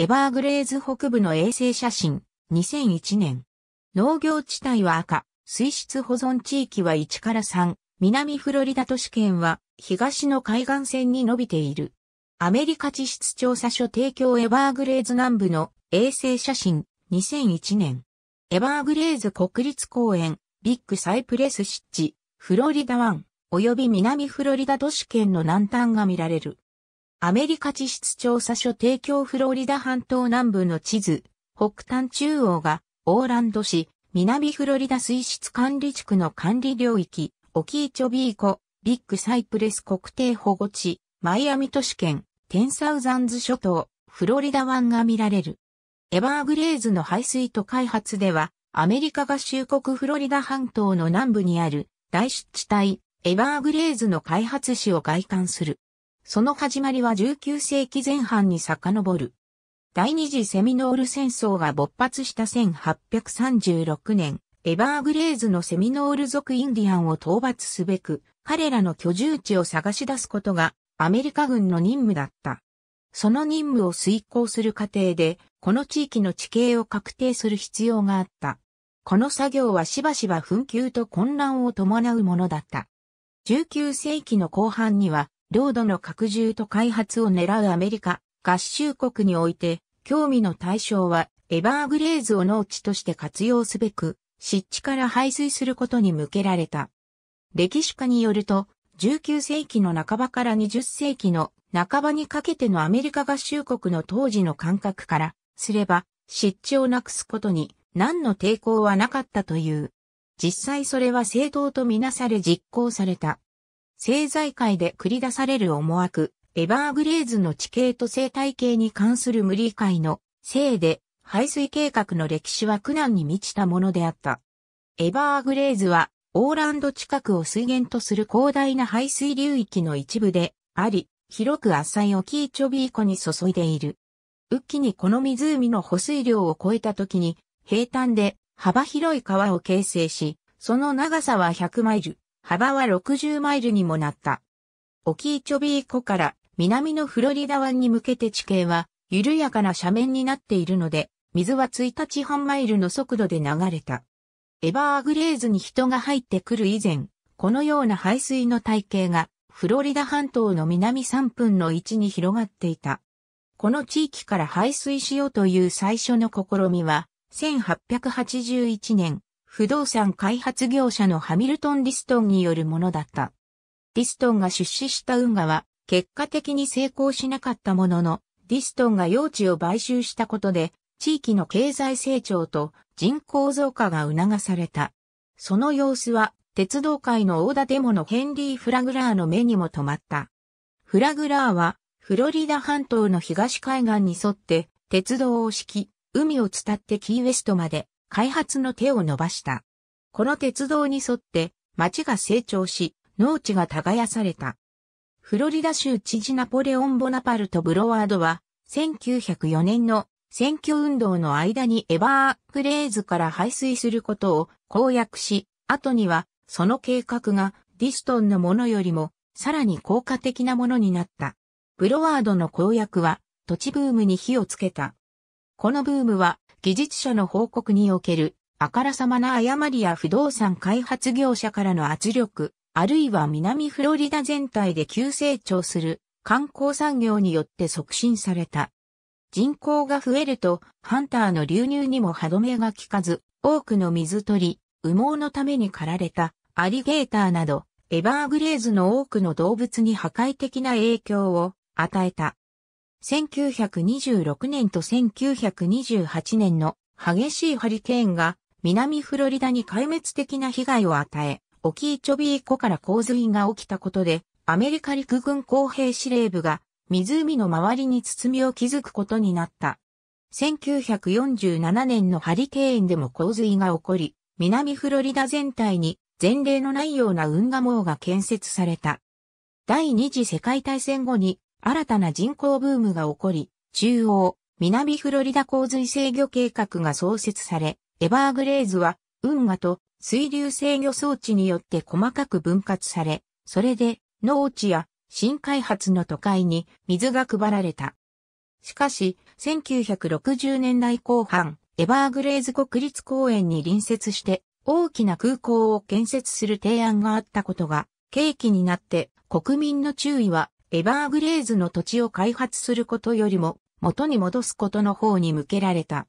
エバーグレーズ北部の衛星写真、2001年。農業地帯は赤、水質保存地域は1から3、南フロリダ都市圏は東の海岸線に伸びている。アメリカ地質調査所提供エバーグレーズ南部の衛星写真、2001年。エバーグレーズ国立公園、ビッグサイプレス湿地、フロリダ湾、及び南フロリダ都市圏の南端が見られる。アメリカ地質調査所提供フロリダ半島南部の地図、北端中央がオーランド市、南フロリダ水質管理地区の管理領域、オキーチョビーコ、ビッグサイプレス国定保護地、マイアミ都市圏、テンサウザンズ諸島、フロリダ湾が見られる。エバーグレーズの排水と開発では、アメリカ合衆国フロリダ半島の南部にある大湿地帯、エバーグレーズの開発市を外観する。その始まりは19世紀前半に遡る。第二次セミノール戦争が勃発した1836年、エバーグレーズのセミノール族インディアンを討伐すべく、彼らの居住地を探し出すことがアメリカ軍の任務だった。その任務を遂行する過程で、この地域の地形を確定する必要があった。この作業はしばしば紛糾と混乱を伴うものだった。19世紀の後半には、領土の拡充と開発を狙うアメリカ、合衆国において、興味の対象は、エバーグレーズを農地として活用すべく、湿地から排水することに向けられた。歴史家によると、19世紀の半ばから20世紀の半ばにかけてのアメリカ合衆国の当時の感覚からすれば、湿地をなくすことに何の抵抗はなかったという。実際それは正当とみなされ実行された。政財界で繰り出される思惑、エバーグレーズの地形と生態系に関する無理解のせいで、排水計画の歴史は苦難に満ちたものであった。エバーグレーズは、オーランド近くを水源とする広大な排水流域の一部であり、広く浅い沖キチョビー湖に注いでいる。雨季にこの湖の保水量を超えた時に、平坦で幅広い川を形成し、その長さは100マイル、幅は60マイルにもなった。オキーチョビー湖から南のフロリダ湾に向けて地形は緩やかな斜面になっているので、水は1日半マイルの速度で流れた。エバーグレーズに人が入ってくる以前、このような排水の体系がフロリダ半島の南3分の1に広がっていた。この地域から排水しようという最初の試みは、1881年、不動産開発業者のハミルトン・ディストンによるものだった。ディストンが出資した運河は、結果的に成功しなかったものの、ディストンが用地を買収したことで、地域の経済成長と人口増加が促された。その様子は、鉄道界の大田デモのヘンリー・フラグラーの目にも留まった。フラグラーは、フロリダ半島の東海岸に沿って、鉄道を敷き、海を伝ってキーウェストまで開発の手を伸ばした。この鉄道に沿って町が成長し、農地が耕された。フロリダ州知事ナポレオン・ボナパルとブロワードは、1904年の選挙運動の間にエバーグレーズから排水することを公約し、後にはその計画がディストンのものよりもさらに効果的なものになった。ブロワードの公約は土地ブームに火をつけた。このブームは技術者の報告における、あからさまな誤りや不動産開発業者からの圧力、あるいは南フロリダ全体で急成長する観光産業によって促進された。人口が増えると、ハンターの流入にも歯止めが効かず、多くの水鳥、羽毛のために狩られたアリゲーターなど、エバーグレーズの多くの動物に破壊的な影響を与えた。1926年と1928年の激しいハリケーンが南フロリダに壊滅的な被害を与え、オキーチョビー湖から洪水が起きたことで、アメリカ陸軍工兵司令部が湖の周りに包みを築くことになった。1947年のハリケーンでも洪水が起こり、南フロリダ全体に前例のないような運河網が建設された。第二次世界大戦後に新たな人口ブームが起こり、中央、南フロリダ洪水制御計画が創設され、エバーグレーズは、運河と水流制御装置によって細かく分割され、それで農地や新開発の都会に水が配られた。しかし、1960年代後半、エバーグレーズ国立公園に隣接して大きな空港を建設する提案があったことが契機になって国民の注意はエバーグレーズの土地を開発することよりも元に戻すことの方に向けられた。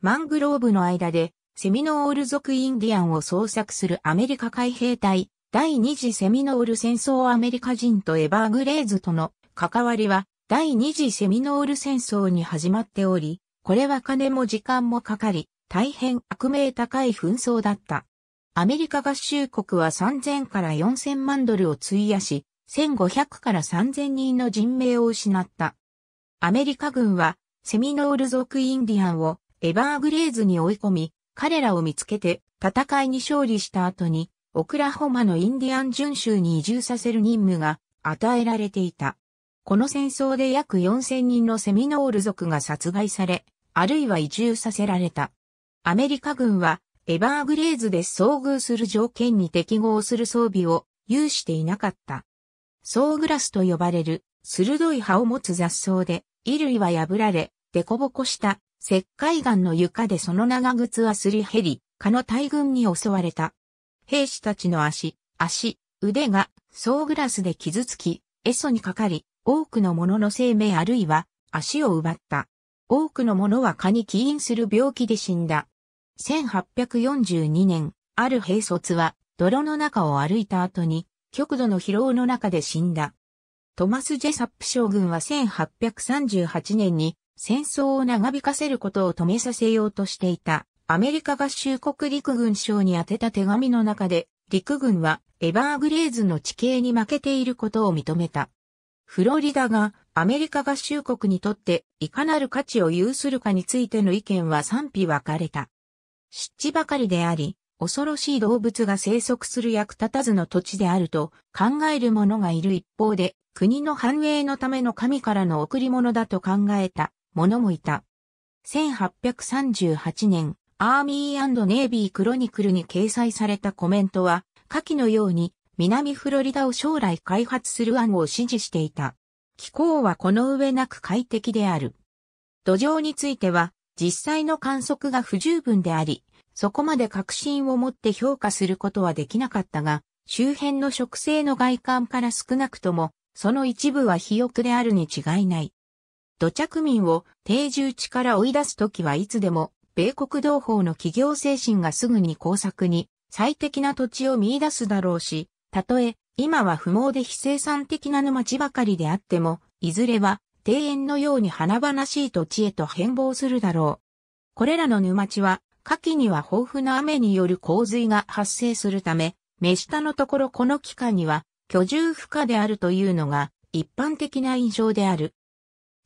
マングローブの間でセミノール族インディアンを捜索するアメリカ海兵隊第二次セミノール戦争アメリカ人とエバーグレーズとの関わりは第二次セミノール戦争に始まっており、これは金も時間もかかり、大変悪名高い紛争だった。アメリカ合衆国は3000から4000万ドルを費やし、1500から3000人の人命を失った。アメリカ軍はセミノール族インディアンをエバーグレーズに追い込み、彼らを見つけて戦いに勝利した後に、オクラホマのインディアン巡州に移住させる任務が与えられていた。この戦争で約4000人のセミノール族が殺害され、あるいは移住させられた。アメリカ軍はエバーグレーズで遭遇する条件に適合する装備を有していなかった。ソーグラスと呼ばれる、鋭い葉を持つ雑草で、衣類は破られ、凸凹した石灰岩の床でその長靴はすり減り、蚊の大群に襲われた。兵士たちの足、足、腕がソーグラスで傷つき、エソにかかり、多くの者の生命あるいは足を奪った。多くの者は蚊に起因する病気で死んだ。1842年、ある兵卒は泥の中を歩いた後に極度の疲労の中で死んだ。トマス・ジェサップ将軍は1838年に戦争を長引かせることを止めさせようとしていたアメリカ合衆国陸軍省に宛てた手紙の中で陸軍はエバーグレーズの地形に負けていることを認めた。フロリダがアメリカ合衆国にとっていかなる価値を有するかについての意見は賛否分かれた。湿地ばかりであり、恐ろしい動物が生息する役立たずの土地であると考える者がいる一方で、国の繁栄のための神からの贈り物だと考えた者もいた。1838年、アーミーネイビークロニクルに掲載されたコメントは、下記のように南フロリダを将来開発する案を支持していた。気候はこの上なく快適である。土壌については、実際の観測が不十分であり、そこまで確信を持って評価することはできなかったが、周辺の植生の外観から少なくとも、その一部は肥沃であるに違いない。土着民を定住地から追い出すときはいつでも、米国同胞の企業精神がすぐに工作に最適な土地を見出すだろうし、たとえ今は不毛で非生産的な沼地ばかりであっても、いずれは庭園のように華々しい土地へと変貌するだろう。これらの沼地は夏季には豊富な雨による洪水が発生するため、目下のところこの期間には居住不可であるというのが一般的な印象である。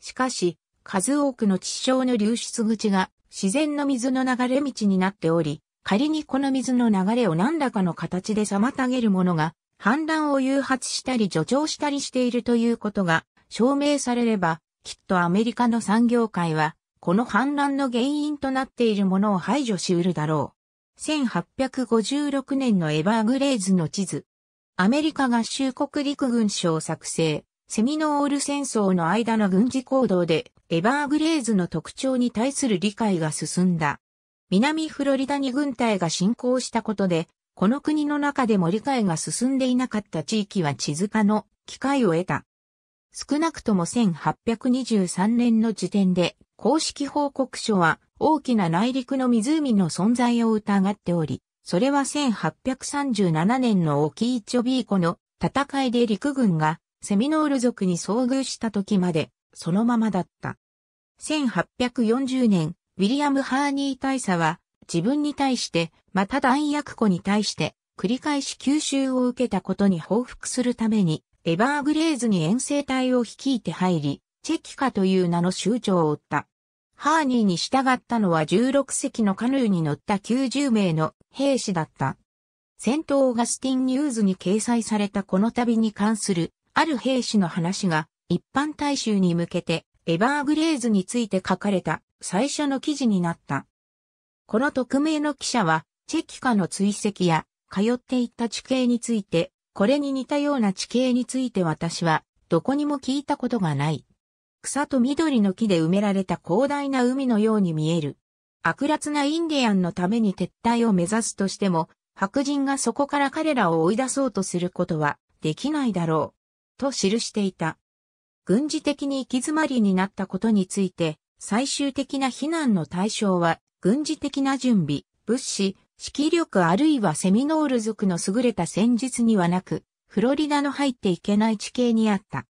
しかし、数多くの地小の流出口が自然の水の流れ道になっており、仮にこの水の流れを何らかの形で妨げるものが、氾濫を誘発したり助長したりしているということが証明されれば、きっとアメリカの産業界はこの反乱の原因となっているものを排除し得るだろう。1856年のエバーグレーズの地図。アメリカ合衆国陸軍省作成。セミノール戦争の間の軍事行動で、エバーグレーズの特徴に対する理解が進んだ。南フロリダに軍隊が侵攻したことで、この国の中でも理解が進んでいなかった地域は地図化の機会を得た。少なくとも1823年の時点で公式報告書は大きな内陸の湖の存在を疑っており、それは1837年のオキイチョビーコの戦いで陸軍がセミノール族に遭遇した時までそのままだった。1840年、ウィリアム・ハーニー大佐は自分に対してまた弾薬庫に対して繰り返し吸収を受けたことに報復するためにエバーグレーズに遠征隊を率いて入り、チェキカという名の州長を追った。ハーニーに従ったのは16隻のカヌーに乗った90名の兵士だった。戦闘ガスティンニューズに掲載されたこの旅に関するある兵士の話が一般大衆に向けてエバーグレーズについて書かれた最初の記事になった。この匿名の記者はチェキカの追跡や通っていった地形について、これに似たような地形について私はどこにも聞いたことがない。草と緑の木で埋められた広大な海のように見える。悪辣なインディアンのために撤退を目指すとしても、白人がそこから彼らを追い出そうとすることはできないだろう。と記していた。軍事的に行き詰まりになったことについて、最終的な非難の対象は、軍事的な準備、物資、指揮力あるいはセミノール族の優れた戦術にはなく、フロリダの入っていけない地形にあった。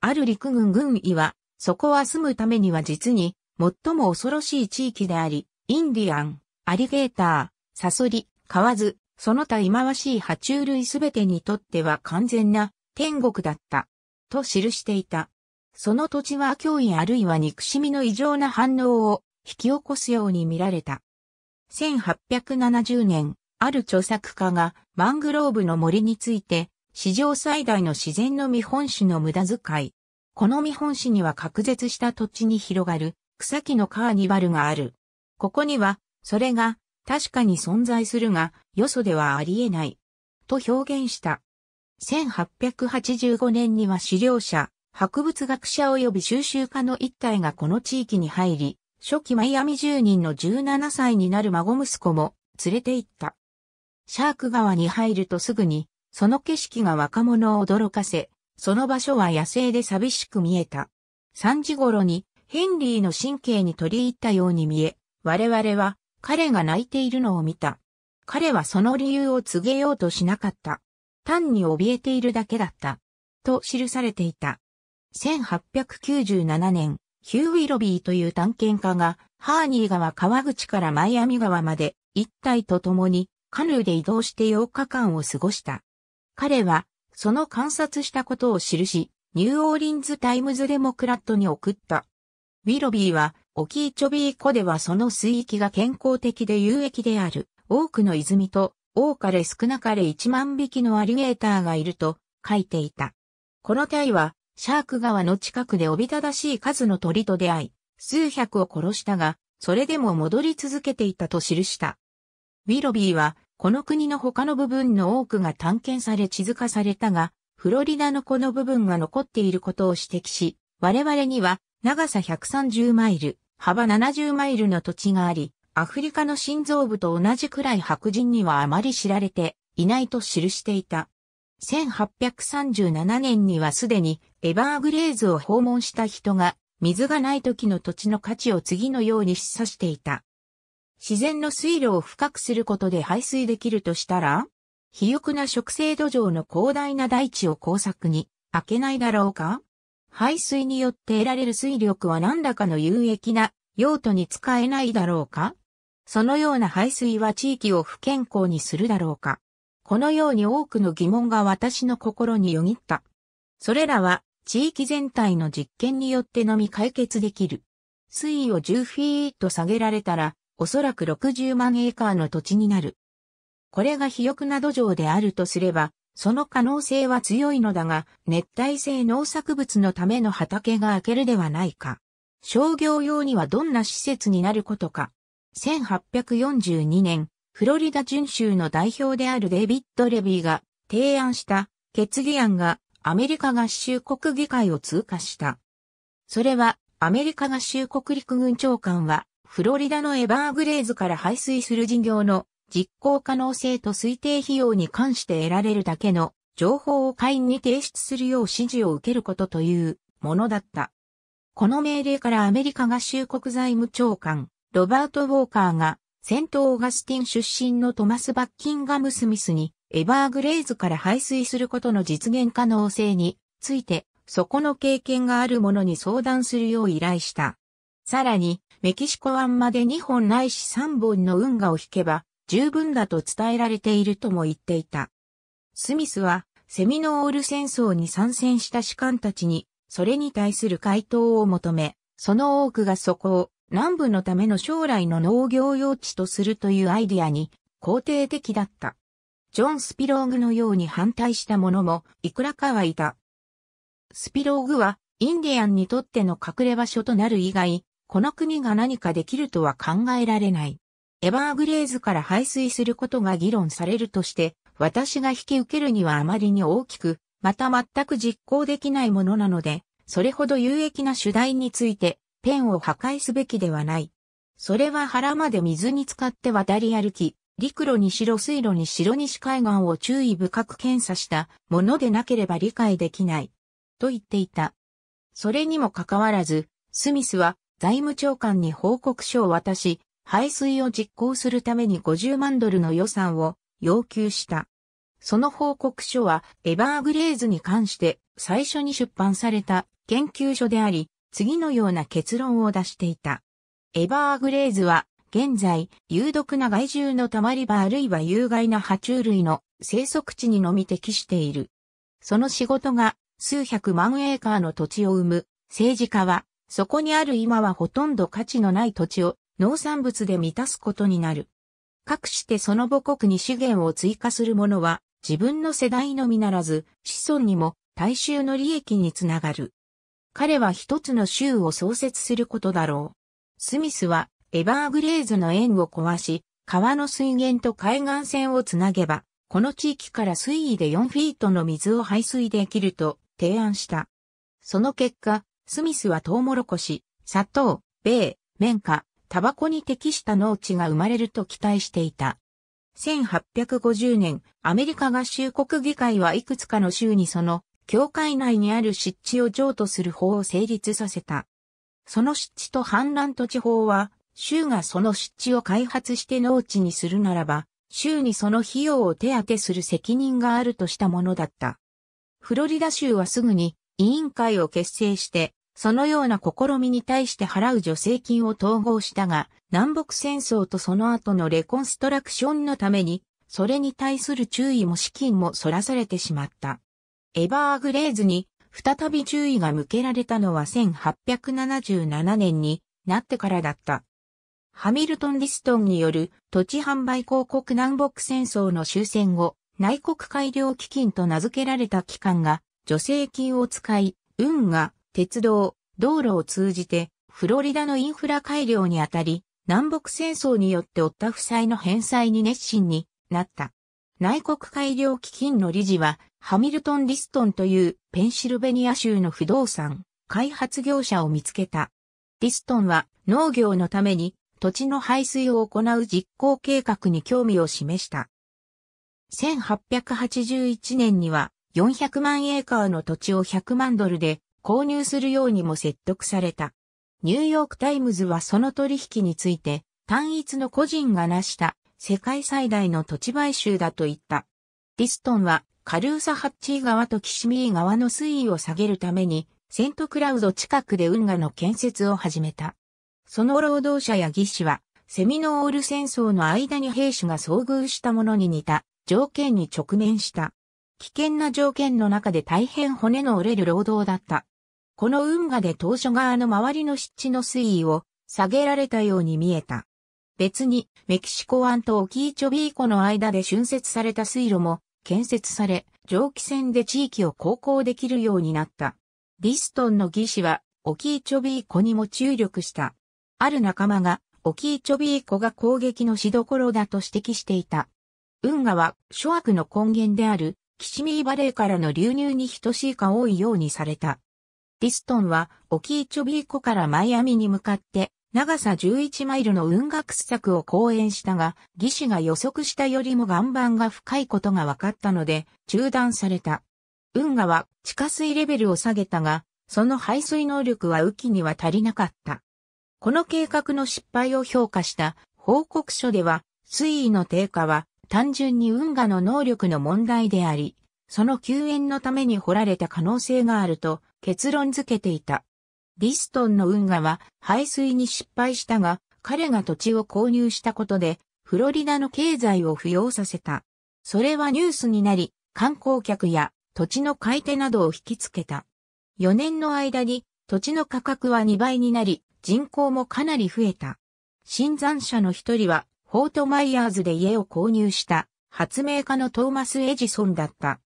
ある陸軍軍医は、そこは住むためには実に、最も恐ろしい地域であり、インディアン、アリゲーター、サソリ、カワズ、その他忌まわしい爬虫類すべてにとっては完全な天国だった。と記していた。その土地は脅威あるいは憎しみの異常な反応を引き起こすように見られた。1870年、ある著作家がマングローブの森について、史上最大の自然の見本種の無駄遣いこの見本市には隔絶した土地に広がる草木のカーニバルがある。ここには、それが確かに存在するが、よそではありえない。と表現した。1885年には資料者、博物学者及び収集家の一体がこの地域に入り、初期マイアミ住人の17歳になる孫息子も連れて行った。シャーク川に入るとすぐに、その景色が若者を驚かせ、その場所は野生で寂しく見えた。3時頃にヘンリーの神経に取り入ったように見え、我々は彼が泣いているのを見た。彼はその理由を告げようとしなかった。単に怯えているだけだった。と記されていた。1897年、ヒュー・ウィロビーという探検家が、ハーニー川川口からマイアミ川まで一体と共にカヌーで移動して8日間を過ごした。彼はその観察したことを記し、ニューオーリンズ・タイムズ・デモクラットに送った。ウィロビーは、オキーチョビー湖ではその水域が健康的で有益である、多くの泉と、多かれ少なかれ1万匹のアリゲーターがいると書いていた。この体は、シャーク川の近くでおびただしい数の鳥と出会い、数百を殺したが、それでも戻り続けていたと記した。ウィロビーは、この国の他の部分の多くが探検され地図化されたが、フロリダのこの部分が残っていることを指摘し、我々には長さ130マイル、幅70マイルの土地があり、アフリカの心臓部と同じくらい白人にはあまり知られていないと記していた。1837年にはすでにエバーグレーズを訪問した人が水がない時の土地の価値を次のように示唆していた。自然の水路を深くすることで排水できるとしたら肥沃な植生土壌の広大な大地を工作に開けないだろうか排水によって得られる水力は何らかの有益な用途に使えないだろうかそのような排水は地域を不健康にするだろうかこのように多くの疑問が私の心によぎった。それらは地域全体の実験によってのみ解決できる。水位を10フィート下げられたらおそらく60万エーカーの土地になる。これが肥沃な土壌であるとすれば、その可能性は強いのだが、熱帯性農作物のための畑が開けるではないか。商業用にはどんな施設になることか。1842年、フロリダ準州の代表であるデビッド・レビーが提案した決議案がアメリカ合衆国議会を通過した。それはアメリカ合衆国陸軍長官はフロリダのエバーグレーズから排水する事業の実行可能性と推定費用に関して得られるだけの情報を会員に提出するよう指示を受けることというものだった。この命令からアメリカ合衆国財務長官、ロバート・ウォーカーが、セント・オーガスティン出身のトマス・バッキンガム・スミスに、エバーグレーズから排水することの実現可能性について、そこの経験がある者に相談するよう依頼した。さらに、メキシコ湾まで2本ないし3本の運河を引けば十分だと伝えられているとも言っていた。スミスはセミノール戦争に参戦した士官たちにそれに対する回答を求め、その多くがそこを南部のための将来の農業用地とするというアイディアに肯定的だった。ジョン・スピローグのように反対した者もいくらかはいた。スピローグはインディアンにとっての隠れ場所となる以外、この国が何かできるとは考えられない。エバーグレーズから排水することが議論されるとして、私が引き受けるにはあまりに大きく、また全く実行できないものなので、それほど有益な主題について、ペンを破壊すべきではない。それは腹まで水に浸かって渡り歩き、陸路にしろ水路にしろ西海岸を注意深く検査したものでなければ理解できない。と言っていた。それにもかかわらず、スミスは財務長官に報告書を渡し、排水を実行するために50万ドルの予算を要求した。その報告書はエバーグレーズに関して最初に出版された研究所であり、次のような結論を出していた。エバーグレーズは現在、有毒な害獣の溜まり場あるいは有害な爬虫類の生息地にのみ適している。その仕事が数百万エーカーの土地を生む政治家はそこにある今はほとんど価値のない土地を農産物で満たすことになる。かくしてその母国に資源を追加する者は、自分の世代のみならず、子孫にも大衆の利益につながる。彼は一つの州を創設することだろう。スミスは、エバーグレーズの縁を壊し、川の水源と海岸線をつなげば、この地域から水位で4フィートの水を排水できると提案した。その結果、スミスはトウモロコシ、砂糖、米、綿花、タバコに適した農地が生まれると期待していた。1850年、アメリカ合衆国議会はいくつかの州にその、教会内にある湿地を譲渡する法を成立させた。その湿地と反乱土地法は、州がその湿地を開発して農地にするならば、州にその費用を手当てする責任があるとしたものだった。フロリダ州はすぐに委員会を結成して、そのような試みに対して払う助成金を統合したが、南北戦争とその後のレコンストラクションのために、それに対する注意も資金もそらされてしまった。エバーグレーズに再び注意が向けられたのは1877年になってからだった。ハミルトン・リストンによる土地販売広告南北戦争の終戦後、内国改良基金と名付けられた機関が助成金を使い、運河、鉄道、道路を通じて、フロリダのインフラ改良にあたり、南北戦争によって負った負債の返済に熱心になった。内国改良基金の理事は、ハミルトン・リストンというペンシルベニア州の不動産、開発業者を見つけた。リストンは農業のために土地の排水を行う実行計画に興味を示した。1881年には400万エーカーの土地を100万ドルで購入するようにも説得された。ニューヨークタイムズはその取引について、単一の個人が成した世界最大の土地買収だと言った。ディストンはカルーサハッチー川とキシミー川の水位を下げるために、セントクラウド近くで運河の建設を始めた。その労働者や技師は、セミノール戦争の間に兵士が遭遇したものに似た条件に直面した。危険な条件の中で大変骨の折れる労働だった。この運河で当初側の周りの湿地の水位を下げられたように見えた。別に、メキシコ湾とオキーチョビーコの間で浚渫された水路も建設され、蒸気船で地域を航行できるようになった。リストンの技師は、オキーチョビーコにも注力した。ある仲間が、オキーチョビーコが攻撃のしどころだと指摘していた。運河は諸悪の根源であるキシミーバレーからの流入に等しいか多いようにされた。ディストンは、オキーチョビー湖からマイアミに向かって、長さ11マイルの運河掘削を講演したが、技師が予測したよりも岩盤が深いことが分かったので、中断された。運河は地下水レベルを下げたが、その排水能力は雨季には足りなかった。この計画の失敗を評価した報告書では、水位の低下は単純に運河の能力の問題であり、その救援のために掘られた可能性があると結論付けていた。ビストンの運河は排水に失敗したが、彼が土地を購入したことで、フロリダの経済を浮揚させた。それはニュースになり、観光客や土地の買い手などを引きつけた。4年の間に土地の価格は2倍になり、人口もかなり増えた。新山者の一人はフォートマイヤーズで家を購入した発明家のトーマス・エジソンだった。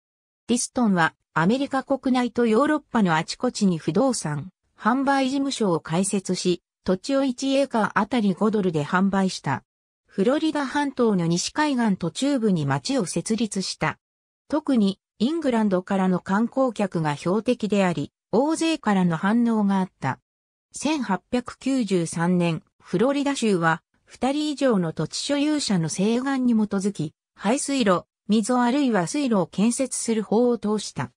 ディストンはアメリカ国内とヨーロッパのあちこちに不動産、販売事務所を開設し、土地を1エーカーあたり5ドルで販売した。フロリダ半島の西海岸と中部に町を設立した。特にイングランドからの観光客が標的であり、大勢からの反応があった。1893年、フロリダ州は二人以上の土地所有者の請願に基づき、排水路、溝あるいは水路を建設する法を通した。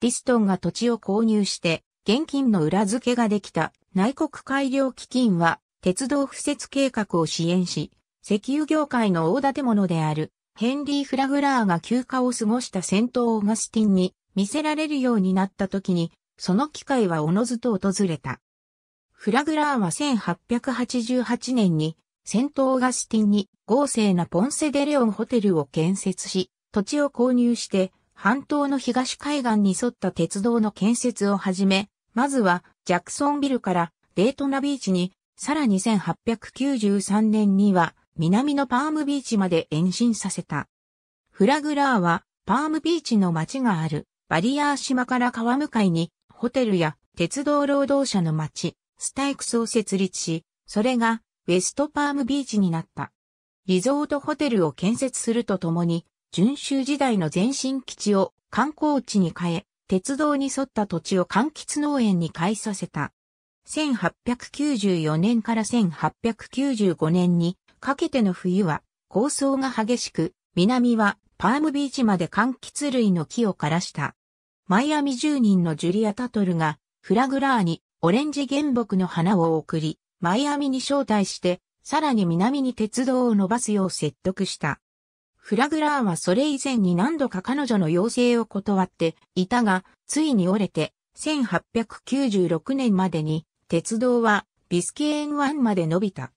ディストンが土地を購入して、現金の裏付けができた内国改良基金は、鉄道敷設計画を支援し、石油業界の大建物である、ヘンリー・フラグラーが休暇を過ごした戦闘をオガスティンに見せられるようになった時に、その機会はおのずと訪れた。フラグラーは1888年にセント・オーガスティンに豪勢なポンセ・デ・レオンホテルを建設し、土地を購入して、半島の東海岸に沿った鉄道の建設を始め、まずはジャクソンビルからデートナビーチに、さらに1893年には南のパームビーチまで延伸させた。フラグラーはパームビーチの町があるバリアー島から川向かいにホテルや鉄道労働者の町、スタイクスを設立し、それがウェストパームビーチになった。リゾートホテルを建設するとともに、準州時代の前身基地を観光地に変え、鉄道に沿った土地を柑橘農園に変えさせた。1894年から1895年にかけての冬は構想が激しく、南はパームビーチまで柑橘類の木を枯らした。マイアミ住人のジュリア・タトルがフラグラーにオレンジ原木の花を贈り、マイアミに招待して、さらに南に鉄道を伸ばすよう説得した。フラグラーはそれ以前に何度か彼女の要請を断っていたが、ついに折れて、1896年までに、鉄道はビスケーン湾まで伸びた。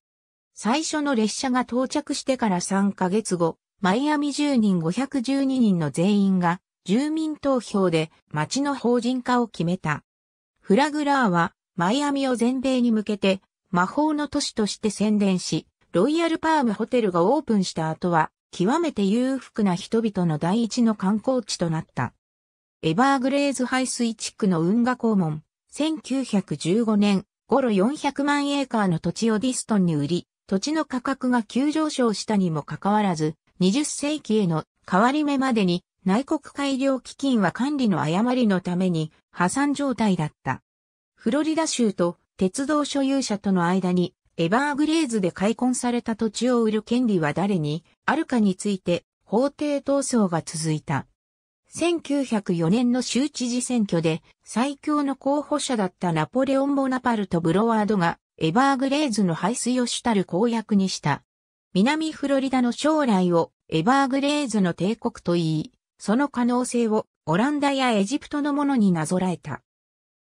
最初の列車が到着してから3ヶ月後、マイアミ住人512人の全員が住民投票で町の法人化を決めた。フラグラーはマイアミを全米に向けて魔法の都市として宣伝し、ロイヤルパームホテルがオープンした後は、極めて裕福な人々の第一の観光地となった。エバーグレーズ排水地区の運河公門、1915年、頃400万エーカーの土地をディストンに売り、土地の価格が急上昇したにもかかわらず、20世紀への変わり目までに内国改良基金は管理の誤りのために破産状態だった。フロリダ州と鉄道所有者との間に、エバーグレーズで開墾された土地を売る権利は誰にあるかについて、法廷闘争が続いた。1904年の州知事選挙で最強の候補者だったナポレオン・ボナパルト・ブロワードがエバーグレーズの排水を主たる公約にした。南フロリダの将来をエバーグレーズの帝国と言い、その可能性をオランダやエジプトのものになぞらえた。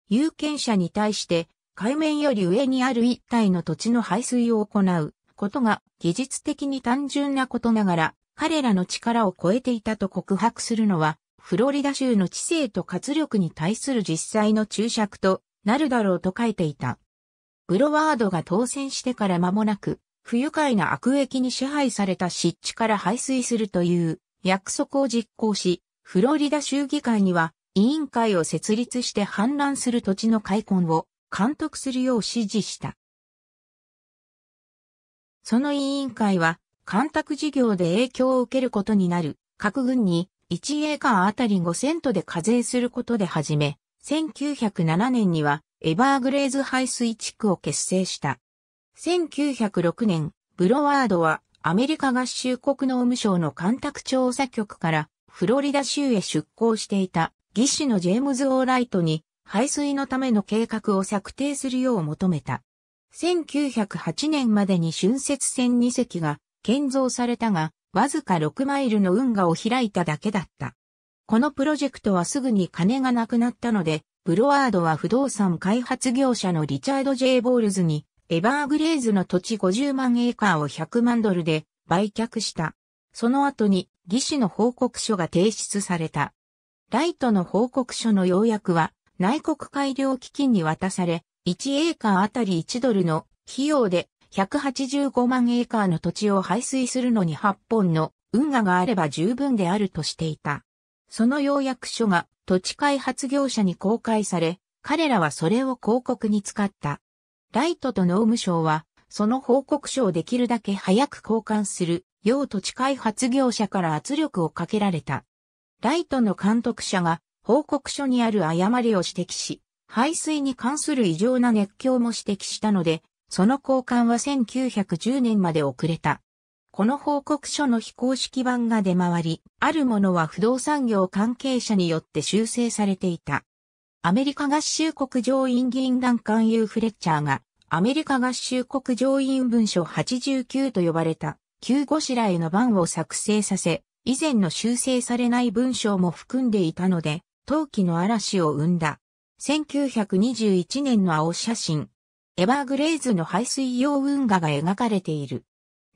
有権者に対して海面より上にある一帯の土地の排水を行うことが技術的に単純なことながら彼らの力を超えていたと告白するのはフロリダ州の知性と活力に対する実際の注釈となるだろうと書いていた。ブロワードが当選してから間もなく不愉快な悪役に支配された湿地から排水するという約束を実行し、フロリダ州議会には委員会を設立して反乱する土地の開墾を監督するよう指示した。その委員会は、監督事業で影響を受けることになる各軍に1エーカーあたり5セントで課税することで始め、1907年にはエバーグレーズ排水地区を結成した。1906年、ブロワードはアメリカ合衆国農務省の監督調査局からフロリダ州へ出向していた技師のジェームズ・オーライトに排水のための計画を策定するよう求めた。1908年までに浚渫船2隻が建造されたが、わずか6マイルの運河を開いただけだった。このプロジェクトはすぐに金がなくなったので、ブロワードは不動産開発業者のリチャード・ J・ ボールズに、エバーグレーズの土地50万エーカーを100万ドルで売却した。その後に、技師の報告書が提出された。ライトの報告書の要約は、内国改良基金に渡され、1エーカーあたり1ドルの費用で185万エーカーの土地を排水するのに8本の運河があれば十分であるとしていた。その要約書が土地開発業者に公開され、彼らはそれを広告に使った。ライトと農務省は、その報告書をできるだけ早く交換する、要土地開発業者から圧力をかけられた。ライトの監督者が報告書にある誤りを指摘し、排水に関する異常な熱狂も指摘したので、その交換は1910年まで遅れた。この報告書の非公式版が出回り、あるものは不動産業関係者によって修正されていた。アメリカ合衆国上院議員団ンカユー・フレッチャーが、アメリカ合衆国上院文書89と呼ばれた、旧しらへの版を作成させ、以前の修正されない文章も含んでいたので、陶器の嵐を生んだ。1921年の青写真。エバーグレイズの排水用運河が描かれている。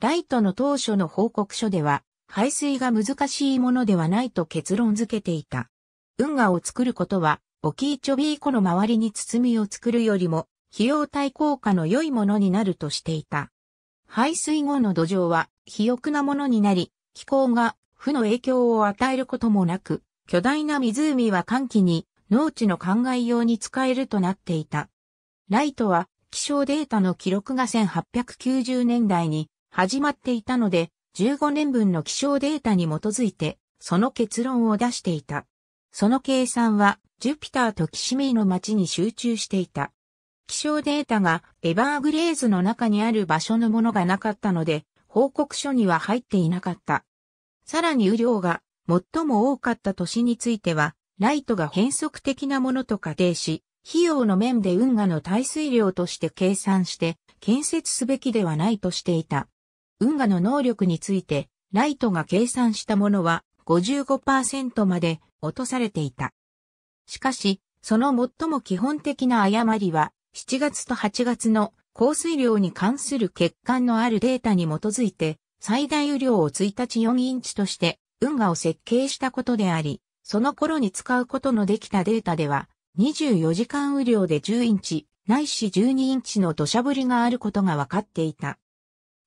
ライトの当初の報告書では、排水が難しいものではないと結論付けていた。運河を作ることは、オキーチョビー湖の周りに包みを作るよりも、費用対効果の良いものになるとしていた。排水後の土壌は、肥沃なものになり、気候が負の影響を与えることもなく、巨大な湖は寒気に農地の灌漑用に使えるとなっていた。ライトは気象データの記録が1890年代に始まっていたので、15年分の気象データに基づいて、その結論を出していた。その計算は、ジュピターとキシメイの町に集中していた。気象データがエバーグレーズの中にある場所のものがなかったので、報告書には入っていなかった。さらに雨量が最も多かった年については、ライトが変則的なものと仮定し、費用の面で運河の耐水量として計算して、建設すべきではないとしていた。運河の能力について、ライトが計算したものは55%まで落とされていた。しかし、その最も基本的な誤りは、7月と8月の降水量に関する欠陥のあるデータに基づいて、最大雨量を1日4インチとして運河を設計したことであり、その頃に使うことのできたデータでは、24時間雨量で10インチ、ないし12インチの土砂降りがあることが分かっていた。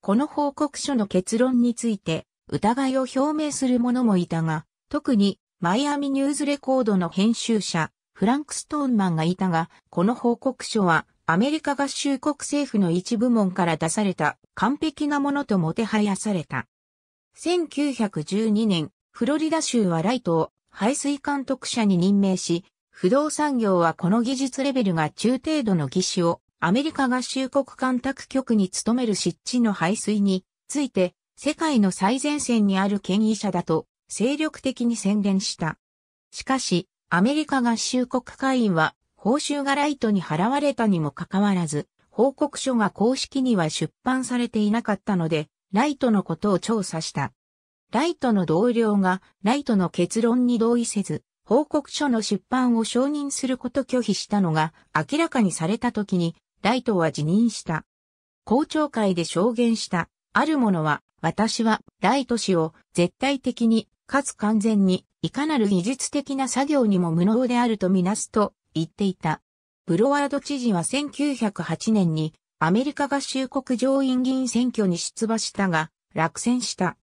この報告書の結論について、疑いを表明する者もいたが、特に、マイアミニューズレコードの編集者、フランク・ストーンマンがいたが、この報告書は、アメリカ合衆国政府の一部門から出された完璧なものともてはやされた。1912年、フロリダ州はライトを排水監督者に任命し、不動産業はこの技術レベルが中程度の技師をアメリカ合衆国監督局に勤める湿地の排水について世界の最前線にある権威者だと精力的に宣言した。しかし、アメリカ合衆国会員は報酬がライトに払われたにもかかわらず、報告書が公式には出版されていなかったので、ライトのことを調査した。ライトの同僚がライトの結論に同意せず、報告書の出版を承認すること拒否したのが明らかにされた時に、ライトは辞任した。公聴会で証言した、ある者は、私はライト氏を絶対的に、かつ完全に、いかなる技術的な作業にも無能であるとみなすと言っていた。ブロワード知事は1908年にアメリカ合衆国上院議員選挙に出馬したが、落選した。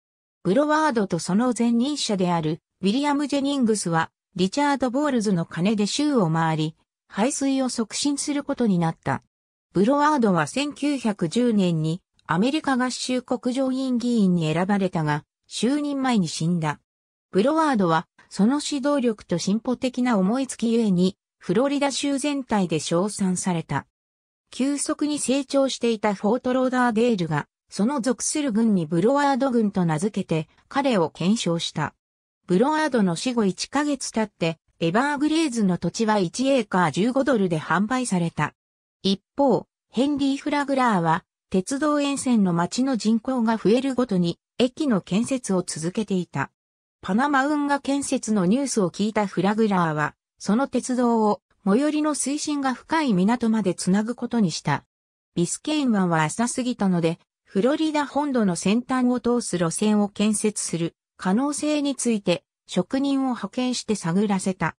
ブロワードとその前任者であるウィリアム・ジェニングスは、リチャード・ボールズの金で州を回り、排水を促進することになった。ブロワードは1910年にアメリカ合衆国上院議員に選ばれたが、就任前に死んだ。ブロワードは、その指導力と進歩的な思いつきゆえに、フロリダ州全体で称賛された。急速に成長していたフォートローダーデールが、その属する軍にブロワード軍と名付けて、彼を検証した。ブロワードの死後1ヶ月経って、エバーグレーズの土地は1エーカー15ドルで販売された。一方、ヘンリー・フラグラーは、鉄道沿線の町の人口が増えるごとに、駅の建設を続けていた。パナマ運河建設のニュースを聞いたフラグラーは、その鉄道を最寄りの水深が深い港までつなぐことにした。ビスケーン湾は浅すぎたので、フロリダ本土の先端を通す路線を建設する可能性について職人を派遣して探らせた。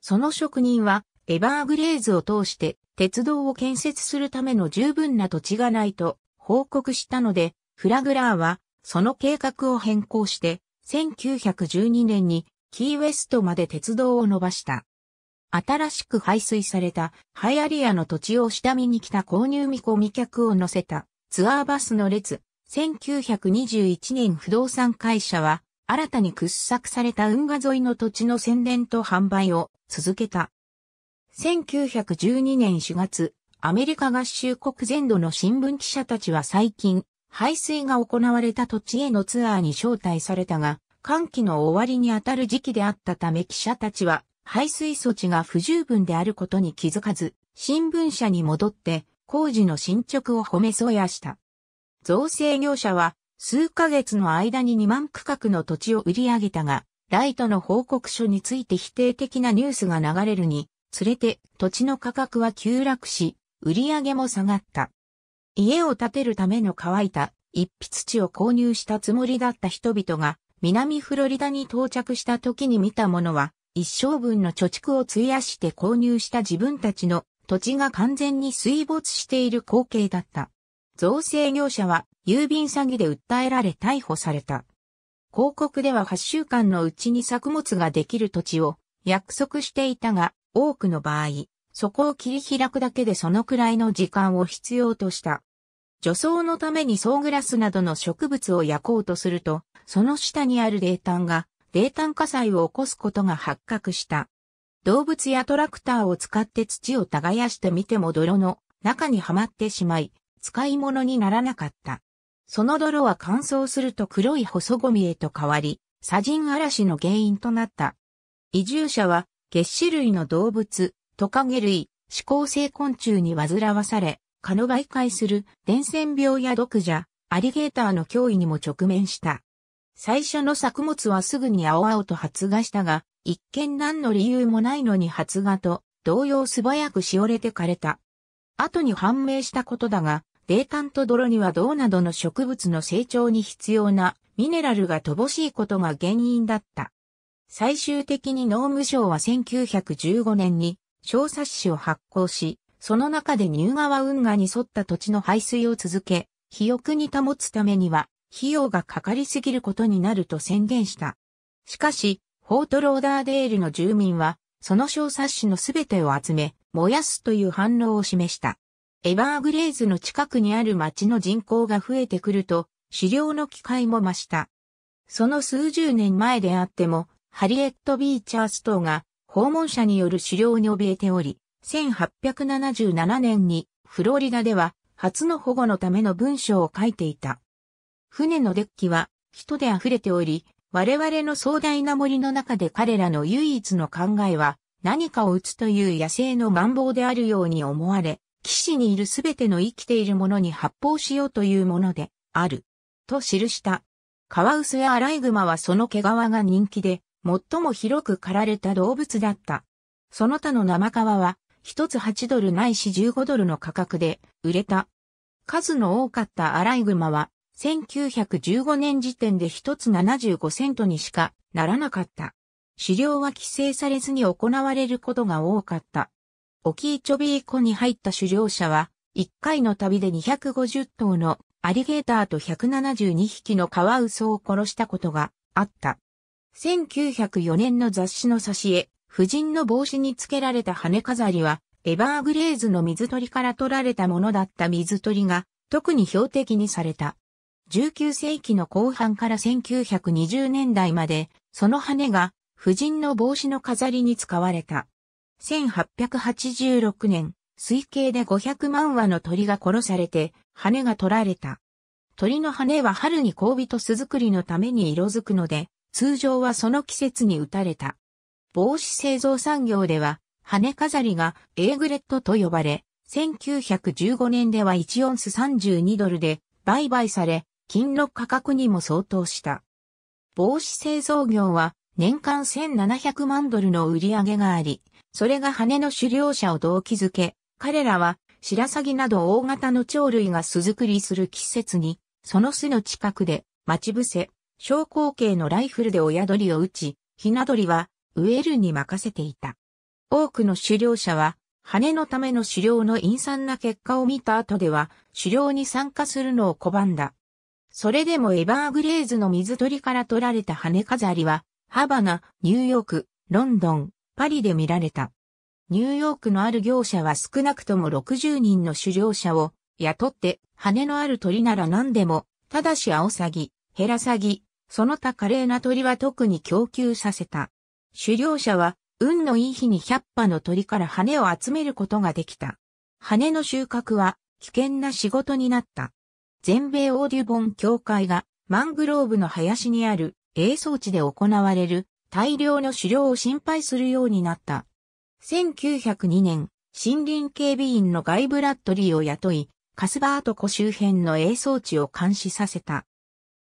その職人はエバーグレーズを通して鉄道を建設するための十分な土地がないと報告したので、フラグラーはその計画を変更して1912年にキーウェストまで鉄道を伸ばした。新しく排水されたハイアリアの土地を下見に来た購入見込み客を乗せたツアーバスの列。1921年不動産会社は新たに掘削された運河沿いの土地の宣伝と販売を続けた。1912年4月、アメリカ合衆国全土の新聞記者たちは最近、排水が行われた土地へのツアーに招待されたが、寒気の終わりにあたる時期であったため記者たちは排水措置が不十分であることに気づかず、新聞社に戻って工事の進捗を褒め添やした。造成業者は数ヶ月の間に2万区画の土地を売り上げたが、ライトの報告書について否定的なニュースが流れるに、つれて土地の価格は急落し、売り上げも下がった。家を建てるための乾いた一筆地を購入したつもりだった人々が南フロリダに到着した時に見たものは一生分の貯蓄を費やして購入した自分たちの土地が完全に水没している光景だった。造成業者は郵便詐欺で訴えられ逮捕された。広告では8週間のうちに作物ができる土地を約束していたが、多くの場合、そこを切り開くだけでそのくらいの時間を必要とした。除草のためにソーグラスなどの植物を焼こうとすると、その下にある冷炭が泥炭火災を起こすことが発覚した。動物やトラクターを使って土を耕してみても泥の中にはまってしまい、使い物にならなかった。その泥は乾燥すると黒い細ゴミへと変わり、砂塵嵐の原因となった。移住者は、月種類の動物、トカゲ類、指向性昆虫に煩わされ、蚊の媒介する伝染病や毒蛇、アリゲーターの脅威にも直面した。最初の作物はすぐに青々と発芽したが、一見何の理由もないのに発芽と同様素早くしおれて枯れた。後に判明したことだが、泥炭と泥には銅などの植物の成長に必要なミネラルが乏しいことが原因だった。最終的に農務省は1915年に小冊子を発行し、その中で乳川運河に沿った土地の排水を続け、肥沃に保つためには費用がかかりすぎることになると宣言した。しかし、フォートローダーデールの住民は、その小冊子のすべてを集め、燃やすという反応を示した。エバーグレーズの近くにある町の人口が増えてくると、狩猟の機会も増した。その数十年前であっても、ハリエット・ビーチャース等が訪問者による狩猟に怯えており、1877年にフロリダでは初の保護のための文章を書いていた。船のデッキは人で溢れており、我々の壮大な森の中で彼らの唯一の考えは何かを打つという野生の願望であるように思われ、岸にいるすべての生きているものに発砲しようというものである。と記した。カワウソやアライグマはその毛皮が人気で、最も広く狩られた動物だった。その他の生皮は、一つ8ドルないし15ドルの価格で売れた。数の多かったアライグマは1915年時点で1つ75セントにしかならなかった。狩猟は規制されずに行われることが多かった。オキーチョビー湖に入った狩猟者は、1回の旅で250頭のアリゲーターと172匹のカワウソを殺したことがあった。1904年の雑誌の挿絵、婦人の帽子につけられた羽飾りは、エバーグレーズの水鳥から取られたものだった水鳥が、特に標的にされた。19世紀の後半から1920年代まで、その羽が、婦人の帽子の飾りに使われた。1886年、推計で500万羽の鳥が殺されて、羽が取られた。鳥の羽は春に交尾と巣作りのために色づくので、通常はその季節に打たれた。帽子製造産業では、羽飾りがエーグレットと呼ばれ、1915年では1オンス32ドルで売買され、金の価格にも相当した。帽子製造業は年間1700万ドルの売り上げがあり、それが羽の狩猟者を動機づけ、彼らは白鷺など大型の鳥類が巣作りする季節に、その巣の近くで待ち伏せ、小口径のライフルで親鳥を撃ち、ひな鳥はウエルに任せていた。多くの狩猟者は、羽のための狩猟の陰惨な結果を見た後では、狩猟に参加するのを拒んだ。それでもエバーグレーズの水鳥から取られた羽飾りは、ハバナ、ニューヨーク、ロンドン、パリで見られた。ニューヨークのある業者は少なくとも60人の狩猟者を雇って、羽のある鳥なら何でも、ただしアオサギ、ヘラサギ、その他華麗な鳥は特に供給させた。狩猟者は、運のいい日に100羽の鳥から羽を集めることができた。羽の収穫は危険な仕事になった。全米オーデュボン協会がマングローブの林にある営装地で行われる大量の狩猟を心配するようになった。1902年、森林警備員のガイ・ブラッドリーを雇い、カスバート湖周辺の営装地を監視させた。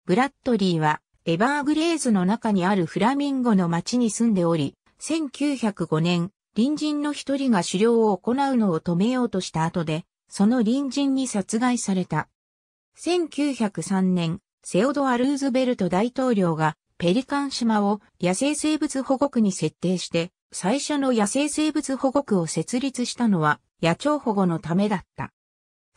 ブラッドリーは、エバーグレーズの中にあるフラミンゴの町に住んでおり、1905年、隣人の一人が狩猟を行うのを止めようとした後で、その隣人に殺害された。1903年、セオドア・ルーズベルト大統領がペリカン島を野生生物保護区に設定して、最初の野生生物保護区を設立したのは野鳥保護のためだった。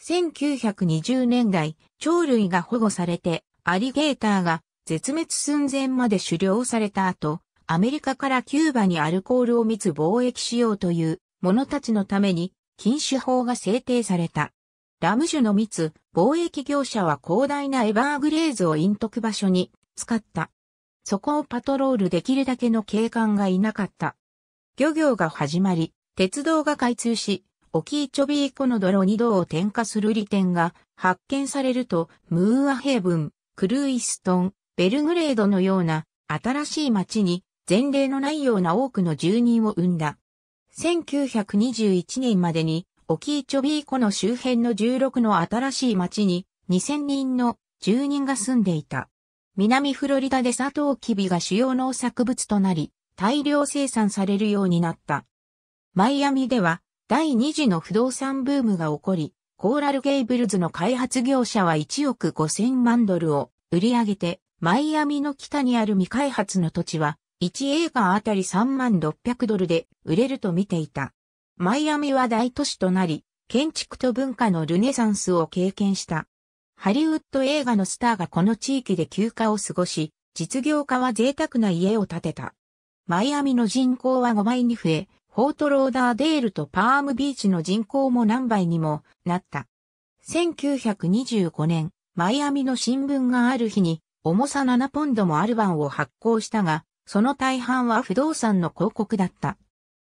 1920年代、鳥類が保護されて、アリゲーターが絶滅寸前まで狩猟された後、アメリカからキューバにアルコールを密貿易しようという者たちのために禁酒法が制定された。ラムュの密、貿易業者は広大なエバーグレーズを隠匿場所に使った。そこをパトロールできるだけの警官がいなかった。漁業が始まり、鉄道が開通し、沖イチョビー湖の泥二度を点火する利点が発見されると、ムーアヘイブン、クルイストン、ベルグレードのような新しい町に前例のないような多くの住人を生んだ。1921年までにオキーチョビー湖の周辺の16の新しい町に2000人の住人が住んでいた。南フロリダでサトウキビが主要農作物となり、大量生産されるようになった。マイアミでは第2次の不動産ブームが起こり、コーラルゲイブルズの開発業者は1億5000万ドルを売り上げて、マイアミの北にある未開発の土地は1エーカーあたり3万600ドルで売れると見ていた。マイアミは大都市となり、建築と文化のルネサンスを経験した。ハリウッド映画のスターがこの地域で休暇を過ごし、実業家は贅沢な家を建てた。マイアミの人口は5倍に増え、フォートローダーデールとパームビーチの人口も何倍にもなった。1925年、マイアミの新聞がある日に、重さ7ポンドもある版を発行したが、その大半は不動産の広告だった。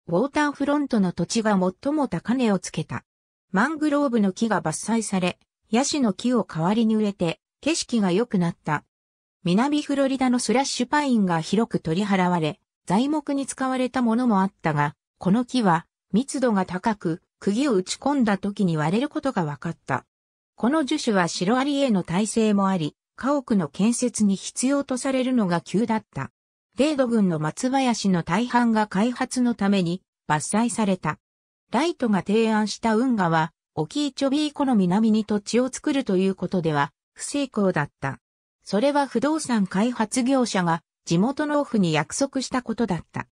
ウォーターフロントの土地が最も高値をつけた。マングローブの木が伐採され、ヤシの木を代わりに植えて、景色が良くなった。南フロリダのスラッシュパインが広く取り払われ、材木に使われたものもあったが、この木は密度が高く、釘を打ち込んだ時に割れることが分かった。この樹種はシロアリへの耐性もあり、家屋の建設に必要とされるのが急だった。米土軍の松林の大半が開発のために伐採された。ライトが提案した運河は、沖イチョビーコの南に土地を作るということでは不成功だった。それは不動産開発業者が地元農夫に約束したことだった。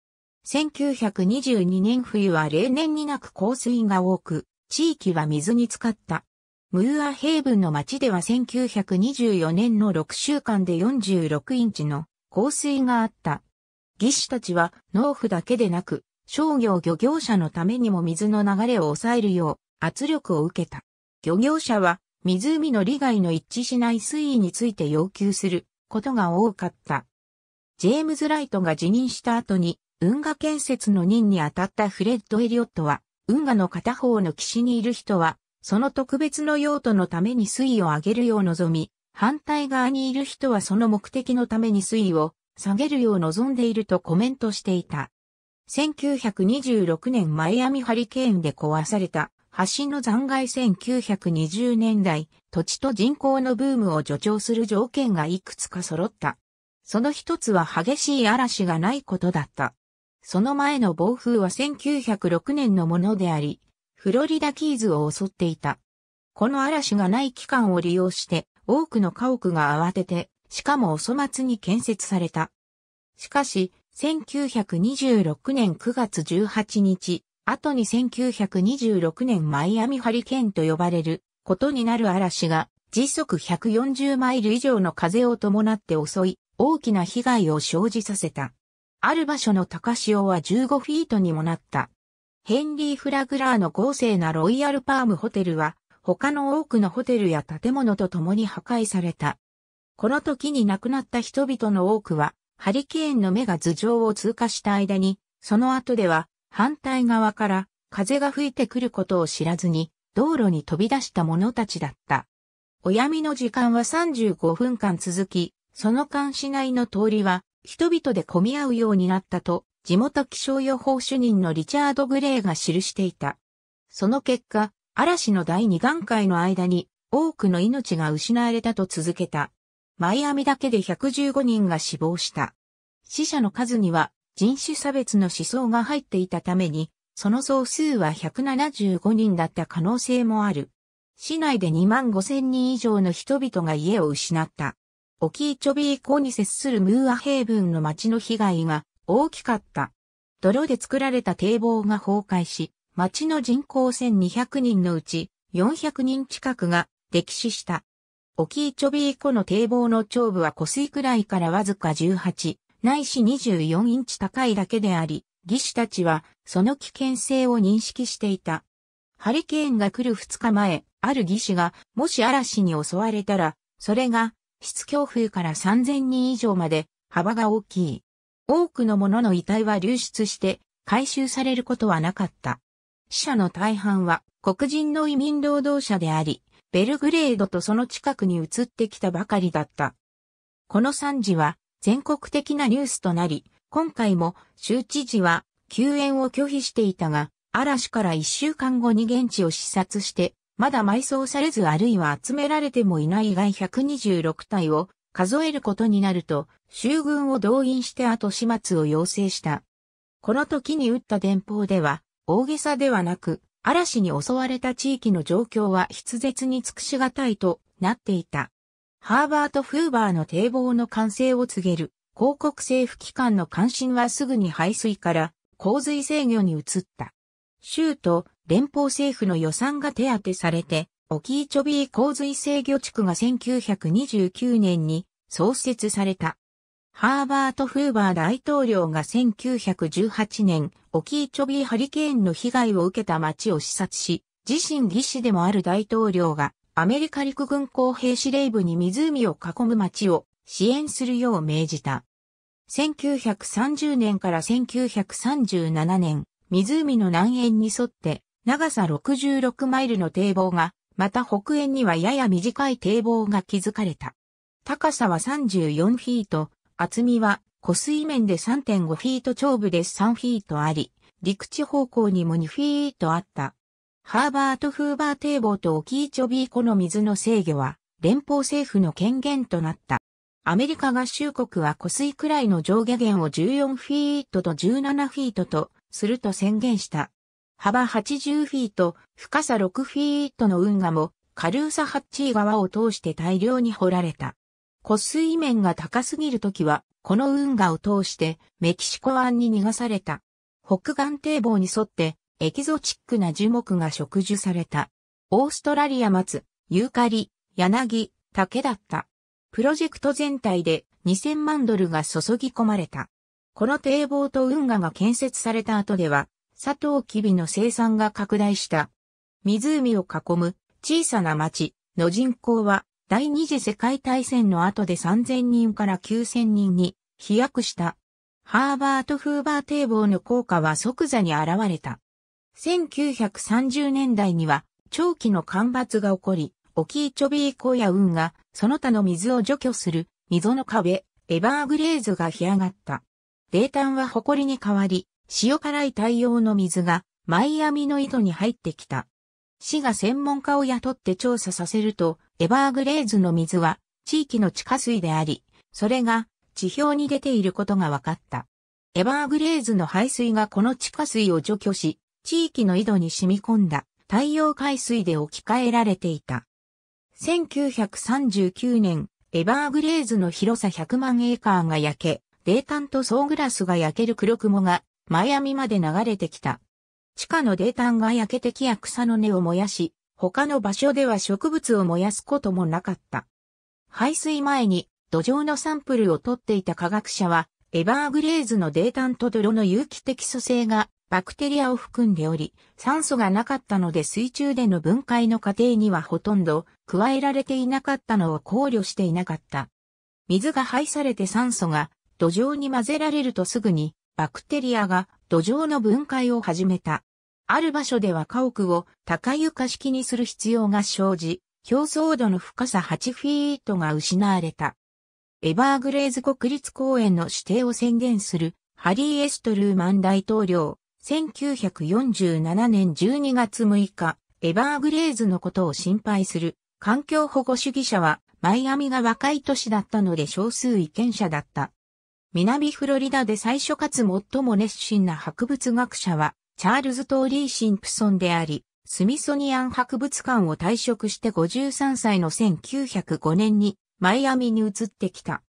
1922年冬は例年になく降水が多く、地域は水に浸かった。ムーアヘイブンの町では1924年の6週間で46インチの香水があった。技師たちは農夫だけでなく、商業漁業者のためにも水の流れを抑えるよう圧力を受けた。漁業者は湖の利害の一致しない水位について要求することが多かった。ジェームズ・ライトが辞任した後に、運河建設の任に当たったフレッド・エリオットは、運河の片方の岸にいる人は、その特別の用途のために水位を上げるよう望み、反対側にいる人はその目的のために水位を下げるよう望んでいるとコメントしていた。1926年マイアミハリケーンで壊された橋の残骸1920年代、土地と人口のブームを助長する条件がいくつか揃った。その一つは激しい嵐がないことだった。その前の暴風は1906年のものであり、フロリダキーズを襲っていた。この嵐がない期間を利用して、多くの家屋が慌てて、しかもお粗末に建設された。しかし、1926年9月18日、後に1926年マイアミハリケーンと呼ばれることになる嵐が時速140マイル以上の風を伴って襲い、大きな被害を生じさせた。ある場所の高潮は15フィートにもなった。ヘンリー・フラグラーの豪勢なロイヤルパームホテルは他の多くのホテルや建物と共に破壊された。この時に亡くなった人々の多くは、ハリケーンの目が頭上を通過した間に、その後では反対側から風が吹いてくることを知らずに、道路に飛び出した者たちだった。お闇の時間は35分間続き、その間市内の通りは人々で混み合うようになったと、地元気象予報主任のリチャード・グレーが記していた。その結果、嵐の第2段階の間に多くの命が失われたと続けた。マイアミだけで115人が死亡した。死者の数には人種差別の思想が入っていたために、その総数は175人だった可能性もある。市内で2万5千人以上の人々が家を失った。オキーチョビー港に接するムーア平分の町の被害が大きかった。泥で作られた堤防が崩壊し、町の人口1200人のうち400人近くが溺死した。沖イチョビー湖の堤防の頂部は湖水くらいからわずか18、ないし24インチ高いだけであり、技師たちはその危険性を認識していた。ハリケーンが来る2日前、ある技師がもし嵐に襲われたら、それが質強風から3000人以上まで幅が大きい。多くの者の遺体は流出して回収されることはなかった。死者の大半は黒人の移民労働者であり、ベルグレードとその近くに移ってきたばかりだった。この惨事は全国的なニュースとなり、今回も州知事は救援を拒否していたが、嵐から一週間後に現地を視察して、まだ埋葬されずあるいは集められてもいない外126体を数えることになると、州軍を動員して後始末を要請した。この時に打った電報では、大げさではなく、嵐に襲われた地域の状況は筆舌に尽くしがたいとなっていた。ハーバート・フーバーの堤防の完成を告げる広告政府機関の関心はすぐに排水から洪水制御に移った。州と連邦政府の予算が手当てされて、オキーチョビー洪水制御地区が1929年に創設された。ハーバート・フーバー大統領が1918年、オキーチョビーハリケーンの被害を受けた町を視察し、自身技師でもある大統領が、アメリカ陸軍工兵司令部に湖を囲む町を支援するよう命じた。1930年から1937年、湖の南縁に沿って長さ66マイルの堤防が、また北縁にはやや短い堤防が築かれた。高さは34フィート、厚みは、湖水面で3.5フィート長部で3フィートあり、陸地方向にも2フィートあった。ハーバート・フーバー堤防とオキーチョビー湖の水の制御は、連邦政府の権限となった。アメリカ合衆国は湖水くらいの上下限を14フィートと17フィートとすると宣言した。幅80フィート、深さ6フィートの運河も、カルーサハッチー川を通して大量に掘られた。湖水面が高すぎるときは、この運河を通してメキシコ湾に逃がされた。北岸堤防に沿ってエキゾチックな樹木が植樹された。オーストラリア松、ユーカリ、柳、竹だった。プロジェクト全体で2000万ドルが注ぎ込まれた。この堤防と運河が建設された後では、サトウキビの生産が拡大した。湖を囲む小さな町の人口は第二次世界大戦の後で3000人から9000人に飛躍した。ハーバート・フーバー堤防の効果は即座に現れた。1930年代には長期の干ばつが起こり、オキーチョビー湖や運がその他の水を除去する溝の壁、エバーグレーズが干上がった。冷淡は埃に変わり、塩辛い太陽の水がマイアミの井戸に入ってきた。市が専門家を雇って調査させると、エバーグレーズの水は地域の地下水であり、それが地表に出ていることが分かった。エバーグレーズの排水がこの地下水を除去し、地域の井戸に染み込んだ太陽海水で置き換えられていた。1939年、エバーグレーズの広さ100万エーカーが焼け、冷炭とソーグラスが焼ける黒雲がマイアミまで流れてきた。地下の泥炭が焼けて木や草の根を燃やし、他の場所では植物を燃やすこともなかった。排水前に土壌のサンプルを取っていた科学者は、エバーグレーズの泥炭と泥の有機的素性がバクテリアを含んでおり、酸素がなかったので水中での分解の過程にはほとんど加えられていなかったのを考慮していなかった。水が排されて酸素が土壌に混ぜられるとすぐにバクテリアが土壌の分解を始めた。ある場所では家屋を高床式にする必要が生じ、表層度の深さ8フィートが失われた。エバーグレーズ国立公園の指定を宣言するハリー・エストルーマン大統領、1947年12月6日、エバーグレーズのことを心配する環境保護主義者はマイアミが若い都市だったので少数意見者だった。南フロリダで最初かつ最も熱心な博物学者はチャールズ・トーリー・シンプソンであり、スミソニアン博物館を退職して53歳の1905年にマイアミに移ってきた。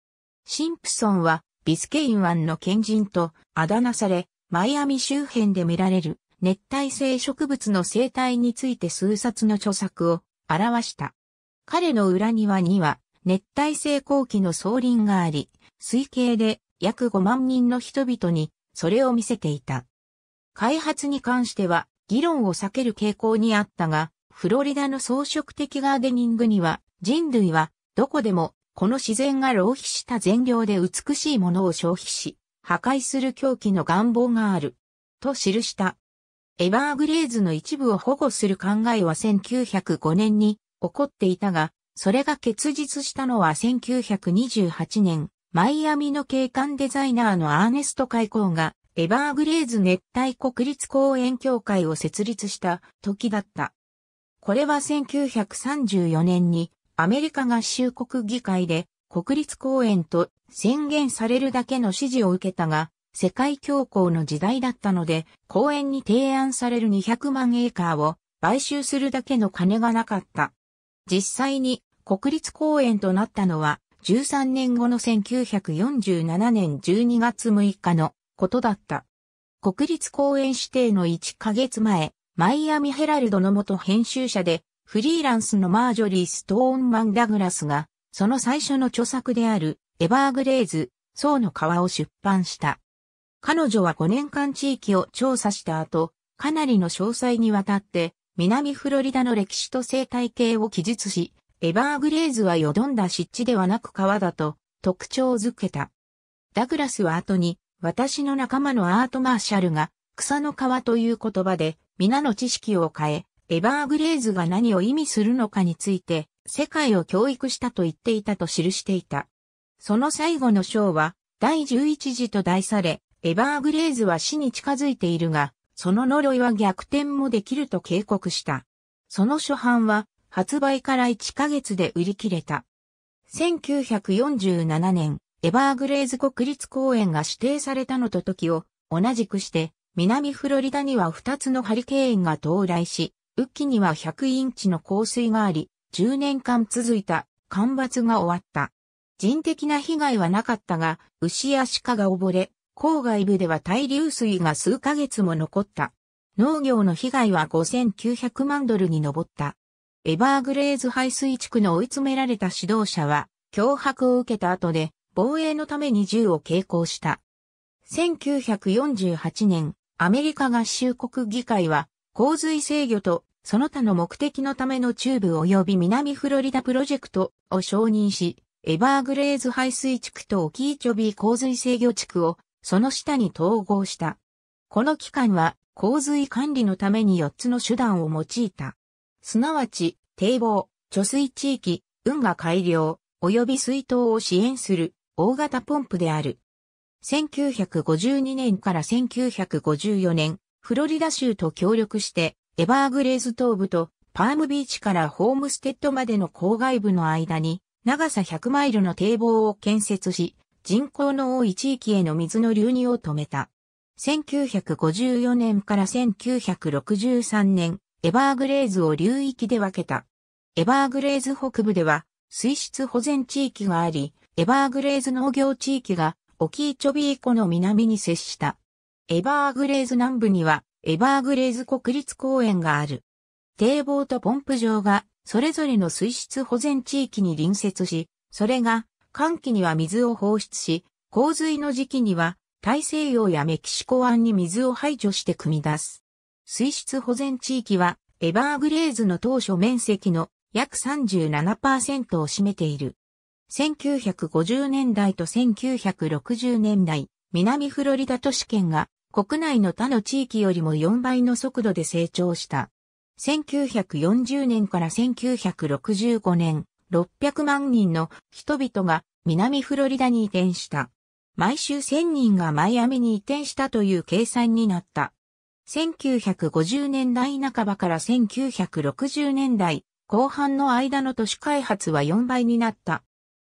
シンプソンはビスケイン湾の賢人とあだ名され、マイアミ周辺で見られる熱帯性植物の生態について数冊の著作を表した。彼の裏庭には熱帯性後期の草林があり、推計で約5万人の人々にそれを見せていた。開発に関しては議論を避ける傾向にあったが、フロリダの装飾的ガーデニングには人類はどこでもこの自然が浪費した善良で美しいものを消費し、破壊する狂気の願望がある。と記した。エバーグレーズの一部を保護する考えは1905年に起こっていたが、それが結実したのは1928年、マイアミの景観デザイナーのアーネスト・カイコーがエバーグレーズ熱帯国立公園協会を設立した時だった。これは1934年にアメリカ合衆国議会で国立公園と宣言されるだけの支持を受けたが、世界恐慌の時代だったので、公園に提案される200万エーカーを買収するだけの金がなかった。実際に国立公園となったのは13年後の1947年12月6日のことだった。国立公園指定の1ヶ月前、マイアミヘラルドの元編集者で、フリーランスのマージョリー・ストーンマン・ダグラスが、その最初の著作である、エバーグレーズ、層の川を出版した。彼女は5年間地域を調査した後、かなりの詳細にわたって、南フロリダの歴史と生態系を記述し、エバーグレーズはよどんだ湿地ではなく川だと特徴づけた。ダグラスは後に私の仲間のアートマーシャルが、草の皮という言葉で、皆の知識を変え、エバーグレーズが何を意味するのかについて、世界を教育したと言っていたと記していた。その最後の章は、第11次と題され、エバーグレーズは死に近づいているが、その呪いは逆転もできると警告した。その初版は、発売から1ヶ月で売り切れた。1947年、エバーグレーズ国立公園が指定されたのと時を、同じくして、南フロリダには2つのハリケーンが到来し、雨季には100インチの降水があり、10年間続いた干ばつが終わった。人的な被害はなかったが、牛や鹿が溺れ、郊外部では大流水が数ヶ月も残った。農業の被害は5900万ドルに上った。エバーグレーズ排水地区の追い詰められた指導者は、脅迫を受けた後で、防衛のために銃を携行した。1948年、アメリカ合衆国議会は、洪水制御とその他の目的のための中部及び南フロリダプロジェクトを承認し、エバーグレーズ排水地区とオキーチョビー洪水制御地区をその下に統合した。この機関は洪水管理のために4つの手段を用いた。すなわち、堤防、貯水地域、運河改良、及び水筒を支援する、大型ポンプである。1952年から1954年、フロリダ州と協力して、エバーグレーズ東部とパームビーチからホームステッドまでの郊外部の間に、長さ100マイルの堤防を建設し、人口の多い地域への水の流入を止めた。1954年から1963年、エバーグレーズを流域で分けた。エバーグレーズ北部では水質保全地域があり、エバーグレーズ農業地域がオキーチョビー湖の南に接した。エバーグレーズ南部にはエバーグレーズ国立公園がある。堤防とポンプ場がそれぞれの水質保全地域に隣接し、それが寒気には水を放出し、洪水の時期には大西洋やメキシコ湾に水を排除して汲み出す。水質保全地域はエバーグレーズの当初面積の約37%を占めている。1950年代と1960年代、南フロリダ都市圏が国内の他の地域よりも4倍の速度で成長した。1940年から1965年、600万人の人々が南フロリダに移転した。毎週1000人がマイアミに移転したという計算になった。1950年代半ばから1960年代後半の間の都市開発は4倍になった。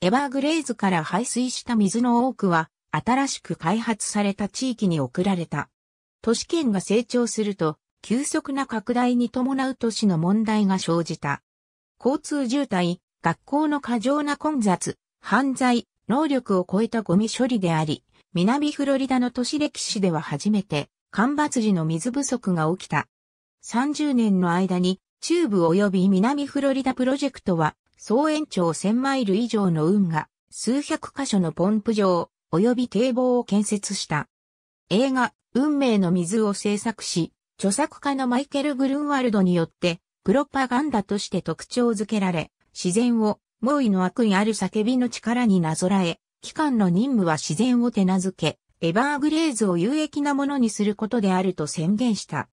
エバーグレイズから排水した水の多くは、新しく開発された地域に送られた。都市圏が成長すると、急速な拡大に伴う都市の問題が生じた。交通渋滞、学校の過剰な混雑、犯罪、能力を超えたゴミ処理であり、南フロリダの都市歴史では初めて、干ばつ時の水不足が起きた。30年の間に、中部及び南フロリダプロジェクトは総延長1000マイル以上の運河、数百箇所のポンプ場、及び堤防を建設した。映画、運命の水を制作し、著作家のマイケル・グルンワルドによって、プロパガンダとして特徴づけられ、自然を、猛威の悪意ある叫びの力になぞらえ、機関の任務は自然を手なずけ、エバーグレーズを有益なものにすることであると宣言した。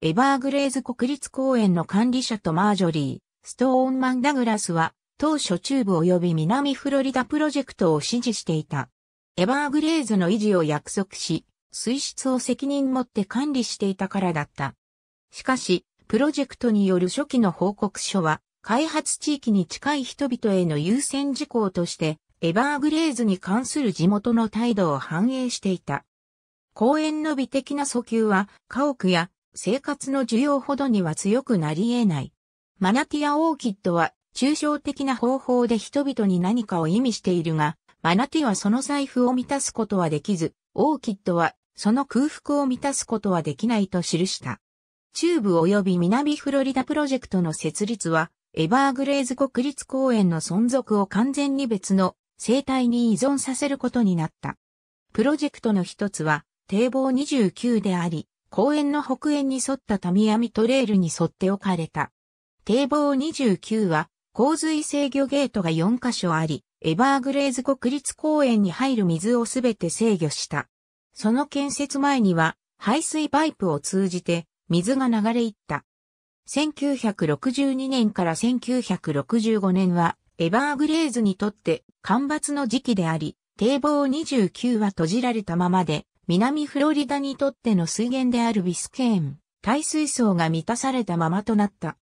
エバーグレーズ国立公園の管理者とマージョリー、ストーンマン・ダグラスは、当初中部及び南フロリダプロジェクトを支持していた。エバーグレーズの維持を約束し、水質を責任持って管理していたからだった。しかし、プロジェクトによる初期の報告書は、開発地域に近い人々への優先事項として、エバーグレーズに関する地元の態度を反映していた。公園の美的な訴求は、家屋や生活の需要ほどには強くなり得ない。マナティアオーキッドは抽象的な方法で人々に何かを意味しているが、マナティはその財布を満たすことはできず、オーキッドはその空腹を満たすことはできないと記した。中部及び南フロリダプロジェクトの設立は、エバーグレーズ国立公園の存続を完全に別の生態に依存させることになった。プロジェクトの一つは、堤防29であり、公園の北縁に沿ったタミヤミトレールに沿って置かれた。堤防29は、洪水制御ゲートが4カ所あり、エバーグレーズ国立公園に入る水をすべて制御した。その建設前には、排水パイプを通じて、水が流れ行った。1962年から1965年は、エバーグレーズにとって干ばつの時期であり、堤防29は閉じられたままで、南フロリダにとっての水源であるビスケーン、耐水層が満たされたままとなった。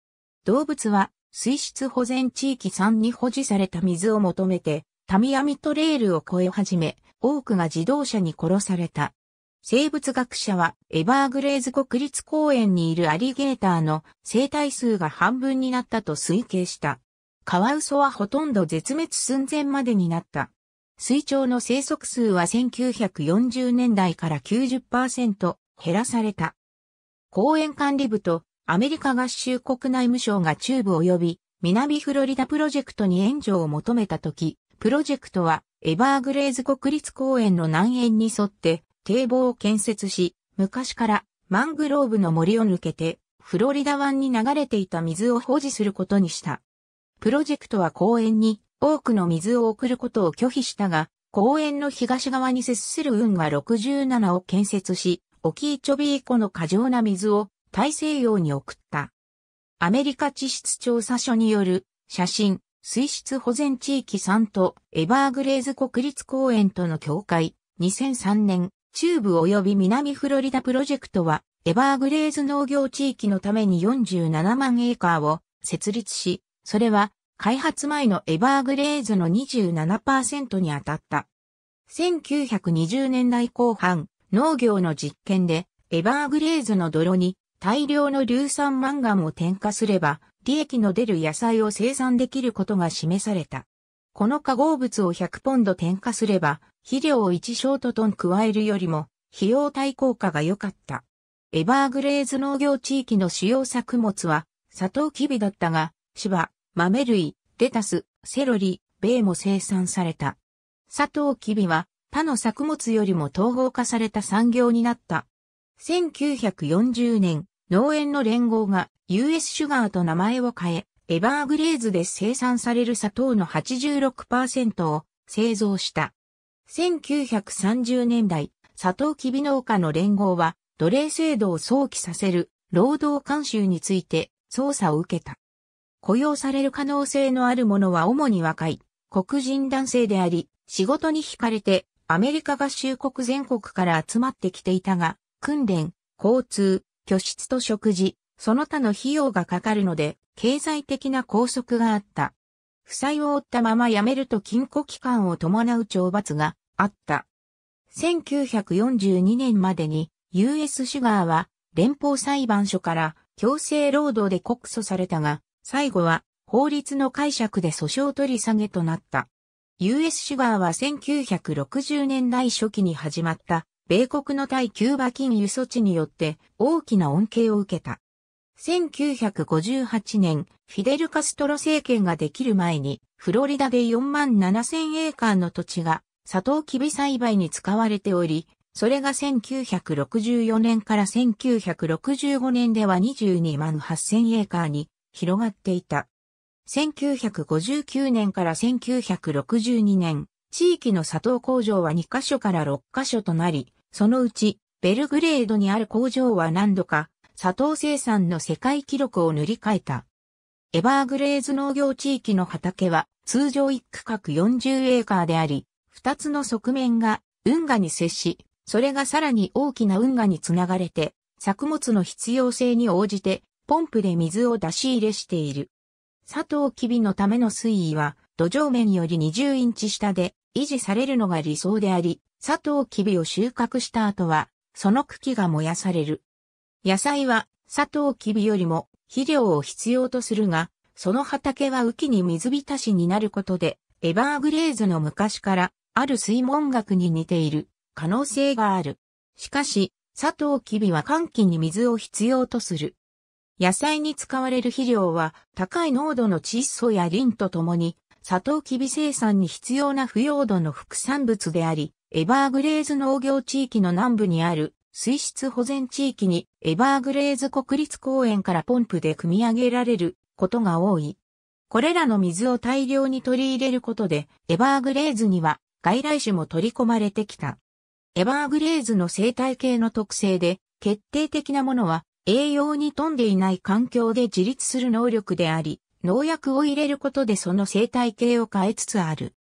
動物は水質保全地域3に保持された水を求めて、タミヤミトレールを越え始め、多くが自動車に殺された。生物学者は、エバーグレーズ国立公園にいるアリゲーターの生態数が半分になったと推計した。カワウソはほとんど絶滅寸前までになった。水鳥の生息数は1940年代から90%減らされた。公園管理部とアメリカ合衆国内務省が中部及び南フロリダプロジェクトに援助を求めたとき、プロジェクトはエバーグレーズ国立公園の南縁に沿って堤防を建設し、昔からマングローブの森を抜けてフロリダ湾に流れていた水を保持することにした。プロジェクトは公園に多くの水を送ることを拒否したが、公園の東側に接する運河67を建設し、沖イチョビー湖の過剰な水を大西洋に送った。アメリカ地質調査所による写真、水質保全地域3とエバーグレーズ国立公園との境界、2003年、中部及び南フロリダプロジェクトは、エバーグレーズ農業地域のために47万エーカーを設立し、それは開発前のエバーグレーズの27%に当たった。1920年代後半、農業の実験で、エバーグレーズの泥に大量の硫酸マンガンを添加すれば、利益の出る野菜を生産できることが示された。この化合物を100ポンド添加すれば、肥料を1ショートトン加えるよりも、費用対効果が良かった。エバーグレーズ農業地域の主要作物は、サトウキビだったが、芝、豆類、レタス、セロリ、米も生産された。サトウキビは、他の作物よりも統合化された産業になった。1940年、農園の連合が US シュガーと名前を変え、エバーグレーズで生産される砂糖の86%を製造した。1930年代、砂糖キビ農家の連合は奴隷制度を想起させる労働監修について捜査を受けた。雇用される可能性のあるものは主に若い黒人男性であり、仕事に惹かれてアメリカ合衆国全国から集まってきていたが、訓練、交通、居室と食事、その他の費用がかかるので、経済的な拘束があった。負債を負ったまま辞めると禁錮期間を伴う懲罰があった。1942年までに US シュガーは連邦裁判所から強制労働で告訴されたが、最後は法律の解釈で訴訟取り下げとなった。US シュガーは1960年代初期に始まった米国の対キューバ金融措置によって大きな恩恵を受けた。1958年、フィデル・カストロ政権ができる前に、フロリダで4万7000エーカーの土地が、サトウキビ栽培に使われており、それが1964年から1965年では22万8000エーカーに広がっていた。1959年から1962年、地域の砂糖工場は2カ所から6カ所となり、そのうち、ベルグレードにある工場は何度か、砂糖生産の世界記録を塗り替えた。エバーグレーズ農業地域の畑は、通常一区画40エーカーであり、二つの側面が運河に接し、それがさらに大きな運河につながれて、作物の必要性に応じて、ポンプで水を出し入れしている。砂糖キビのための水位は、土壌面より20インチ下で維持されるのが理想であり、サトウキビを収穫した後は、その茎が燃やされる。野菜は、サトウキビよりも肥料を必要とするが、その畑は雨季に水浸しになることで、エバーグレーズの昔からある水門学に似ている可能性がある。しかし、サトウキビは寒気に水を必要とする。野菜に使われる肥料は高い濃度の窒素やリンとともに、サトウキビ生産に必要な腐葉土の副産物であり、エバーグレーズ農業地域の南部にある水質保全地域にエバーグレーズ国立公園からポンプで汲み上げられることが多い。これらの水を大量に取り入れることで、エバーグレーズには外来種も取り込まれてきた。エバーグレーズの生態系の特性で、決定的なものは栄養に富んでいない環境で自立する能力であり、農薬を入れることでその生態系を変えつつある。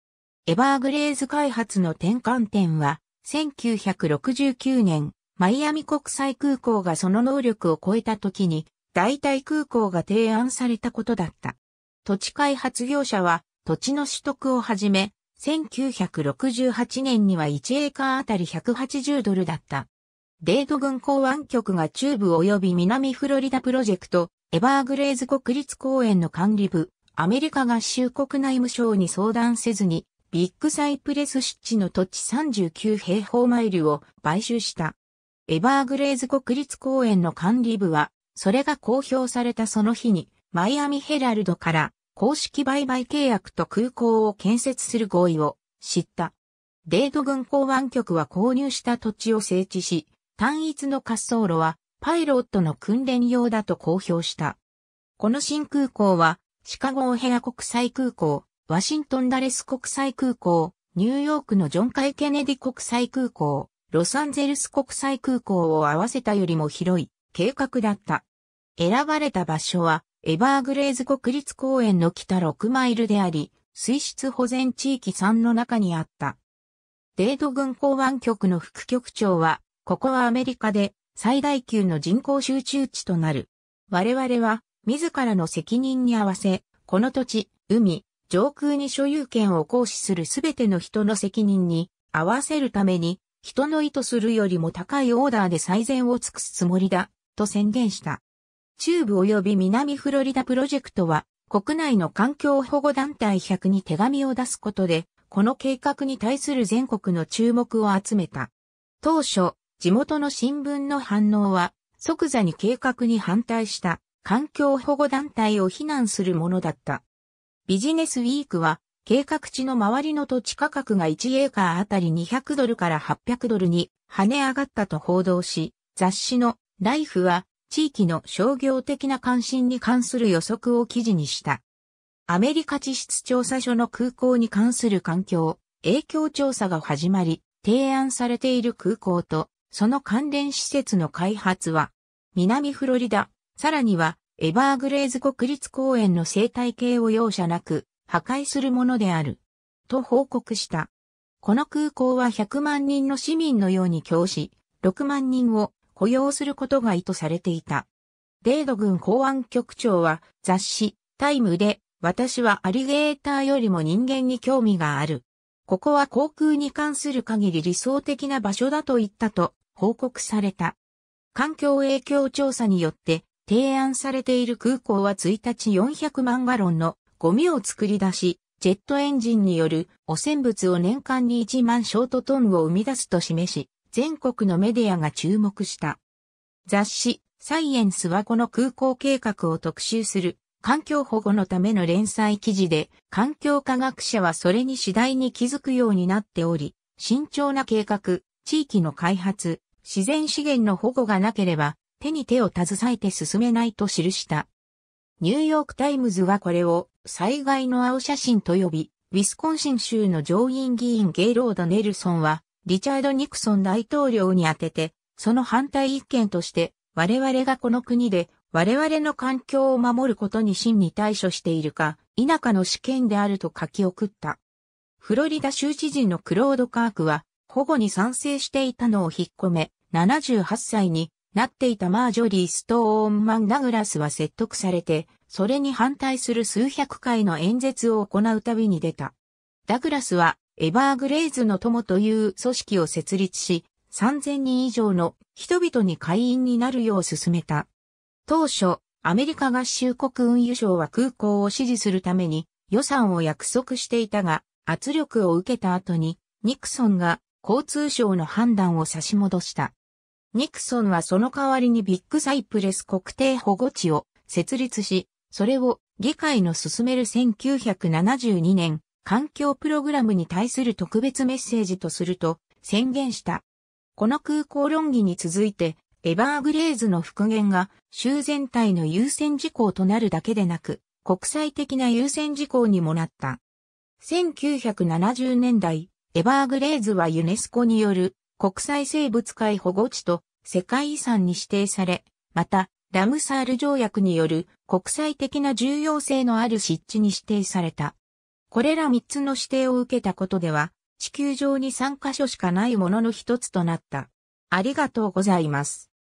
エバーグレーズ開発の転換点は、1969年、マイアミ国際空港がその能力を超えた時に、代替空港が提案されたことだった。土地開発業者は、土地の取得をはじめ、1968年には1エーカーあたり180ドルだった。デード軍港湾局が中部及び南フロリダプロジェクト、エバーグレーズ国立公園の管理部、アメリカ合衆国内務省に相談せずに、ビッグサイプレス湿地の土地39平方マイルを買収した。エバーグレーズ国立公園の管理部は、それが公表されたその日に、マイアミヘラルドから公式売買契約と空港を建設する合意を知った。デート軍港湾局は購入した土地を整地し、単一の滑走路はパイロットの訓練用だと公表した。この新空港は、シカゴオヘア国際空港、ワシントンダレス国際空港、ニューヨークのジョン・カイ・ケネディ国際空港、ロサンゼルス国際空港を合わせたよりも広い計画だった。選ばれた場所は、エバーグレーズ国立公園の北6マイルであり、水質保全地域3の中にあった。デード軍港湾局の副局長は、ここはアメリカで最大級の人口集中地となる。我々は、自らの責任に合わせ、この土地、海、上空に所有権を行使するすべての人の責任に合わせるために、人の意図するよりも高いオーダーで最善を尽くすつもりだ、と宣言した。中部及び南フロリダプロジェクトは、国内の環境保護団体100に手紙を出すことで、この計画に対する全国の注目を集めた。当初、地元の新聞の反応は、即座に計画に反対した環境保護団体を非難するものだった。ビジネスウィークは、計画地の周りの土地価格が1エーカーあたり200ドルから800ドルに跳ね上がったと報道し、雑誌のライフは地域の商業的な関心に関する予測を記事にした。アメリカ地質調査所の空港に関する環境、影響調査が始まり、提案されている空港と、その関連施設の開発は、南フロリダ、さらにはエバーグレーズ国立公園の生態系を容赦なく破壊するものである。と報告した。この空港は100万人の市民のように教師、6万人を雇用することが意図されていた。デード軍公安局長は雑誌タイムで私はアリゲーターよりも人間に興味がある。ここは航空に関する限り理想的な場所だと言ったと報告された。環境影響調査によって提案されている空港は1日400万ガロンのゴミを作り出し、ジェットエンジンによる汚染物を年間に1万ショートトンを生み出すと示し、全国のメディアが注目した。雑誌、サイエンスはこの空港計画を特集する環境保護のための連載記事で、環境科学者はそれに次第に気づくようになっており、慎重な計画、地域の開発、自然資源の保護がなければ、手に手を携えて進めないと記した。ニューヨークタイムズはこれを災害の青写真と呼び、ウィスコンシン州の上院議員ゲイロード・ネルソンは、リチャード・ニクソン大統領に当てて、その反対意見として、我々がこの国で我々の環境を守ることに真に対処しているか、否かの試験であると書き送った。フロリダ州知事のクロード・カークは、保護に賛成していたのを引っ込め、78歳になっていたマージョリー・ストーンマン・ダグラスは説得されて、それに反対する数百回の演説を行うたびに出た。ダグラスは、エバーグレイズの友という組織を設立し、3000人以上の人々に会員になるよう勧めた。当初、アメリカ合衆国運輸省は空港を支持するために予算を約束していたが、圧力を受けた後に、ニクソンが交通省の判断を差し戻した。ニクソンはその代わりにビッグサイプレス国定保護地を設立し、それを議会の進める1972年環境プログラムに対する特別メッセージとすると宣言した。この空港論議に続いて、エバーグレーズの復元が州全体の優先事項となるだけでなく、国際的な優先事項にもなった。1970年代、エバーグレーズはユネスコによる国際生物界保護地と世界遺産に指定され、また、ラムサール条約による国際的な重要性のある湿地に指定された。これら3つの指定を受けたことでは、地球上に3カ所しかないものの一つとなった。ありがとうございます。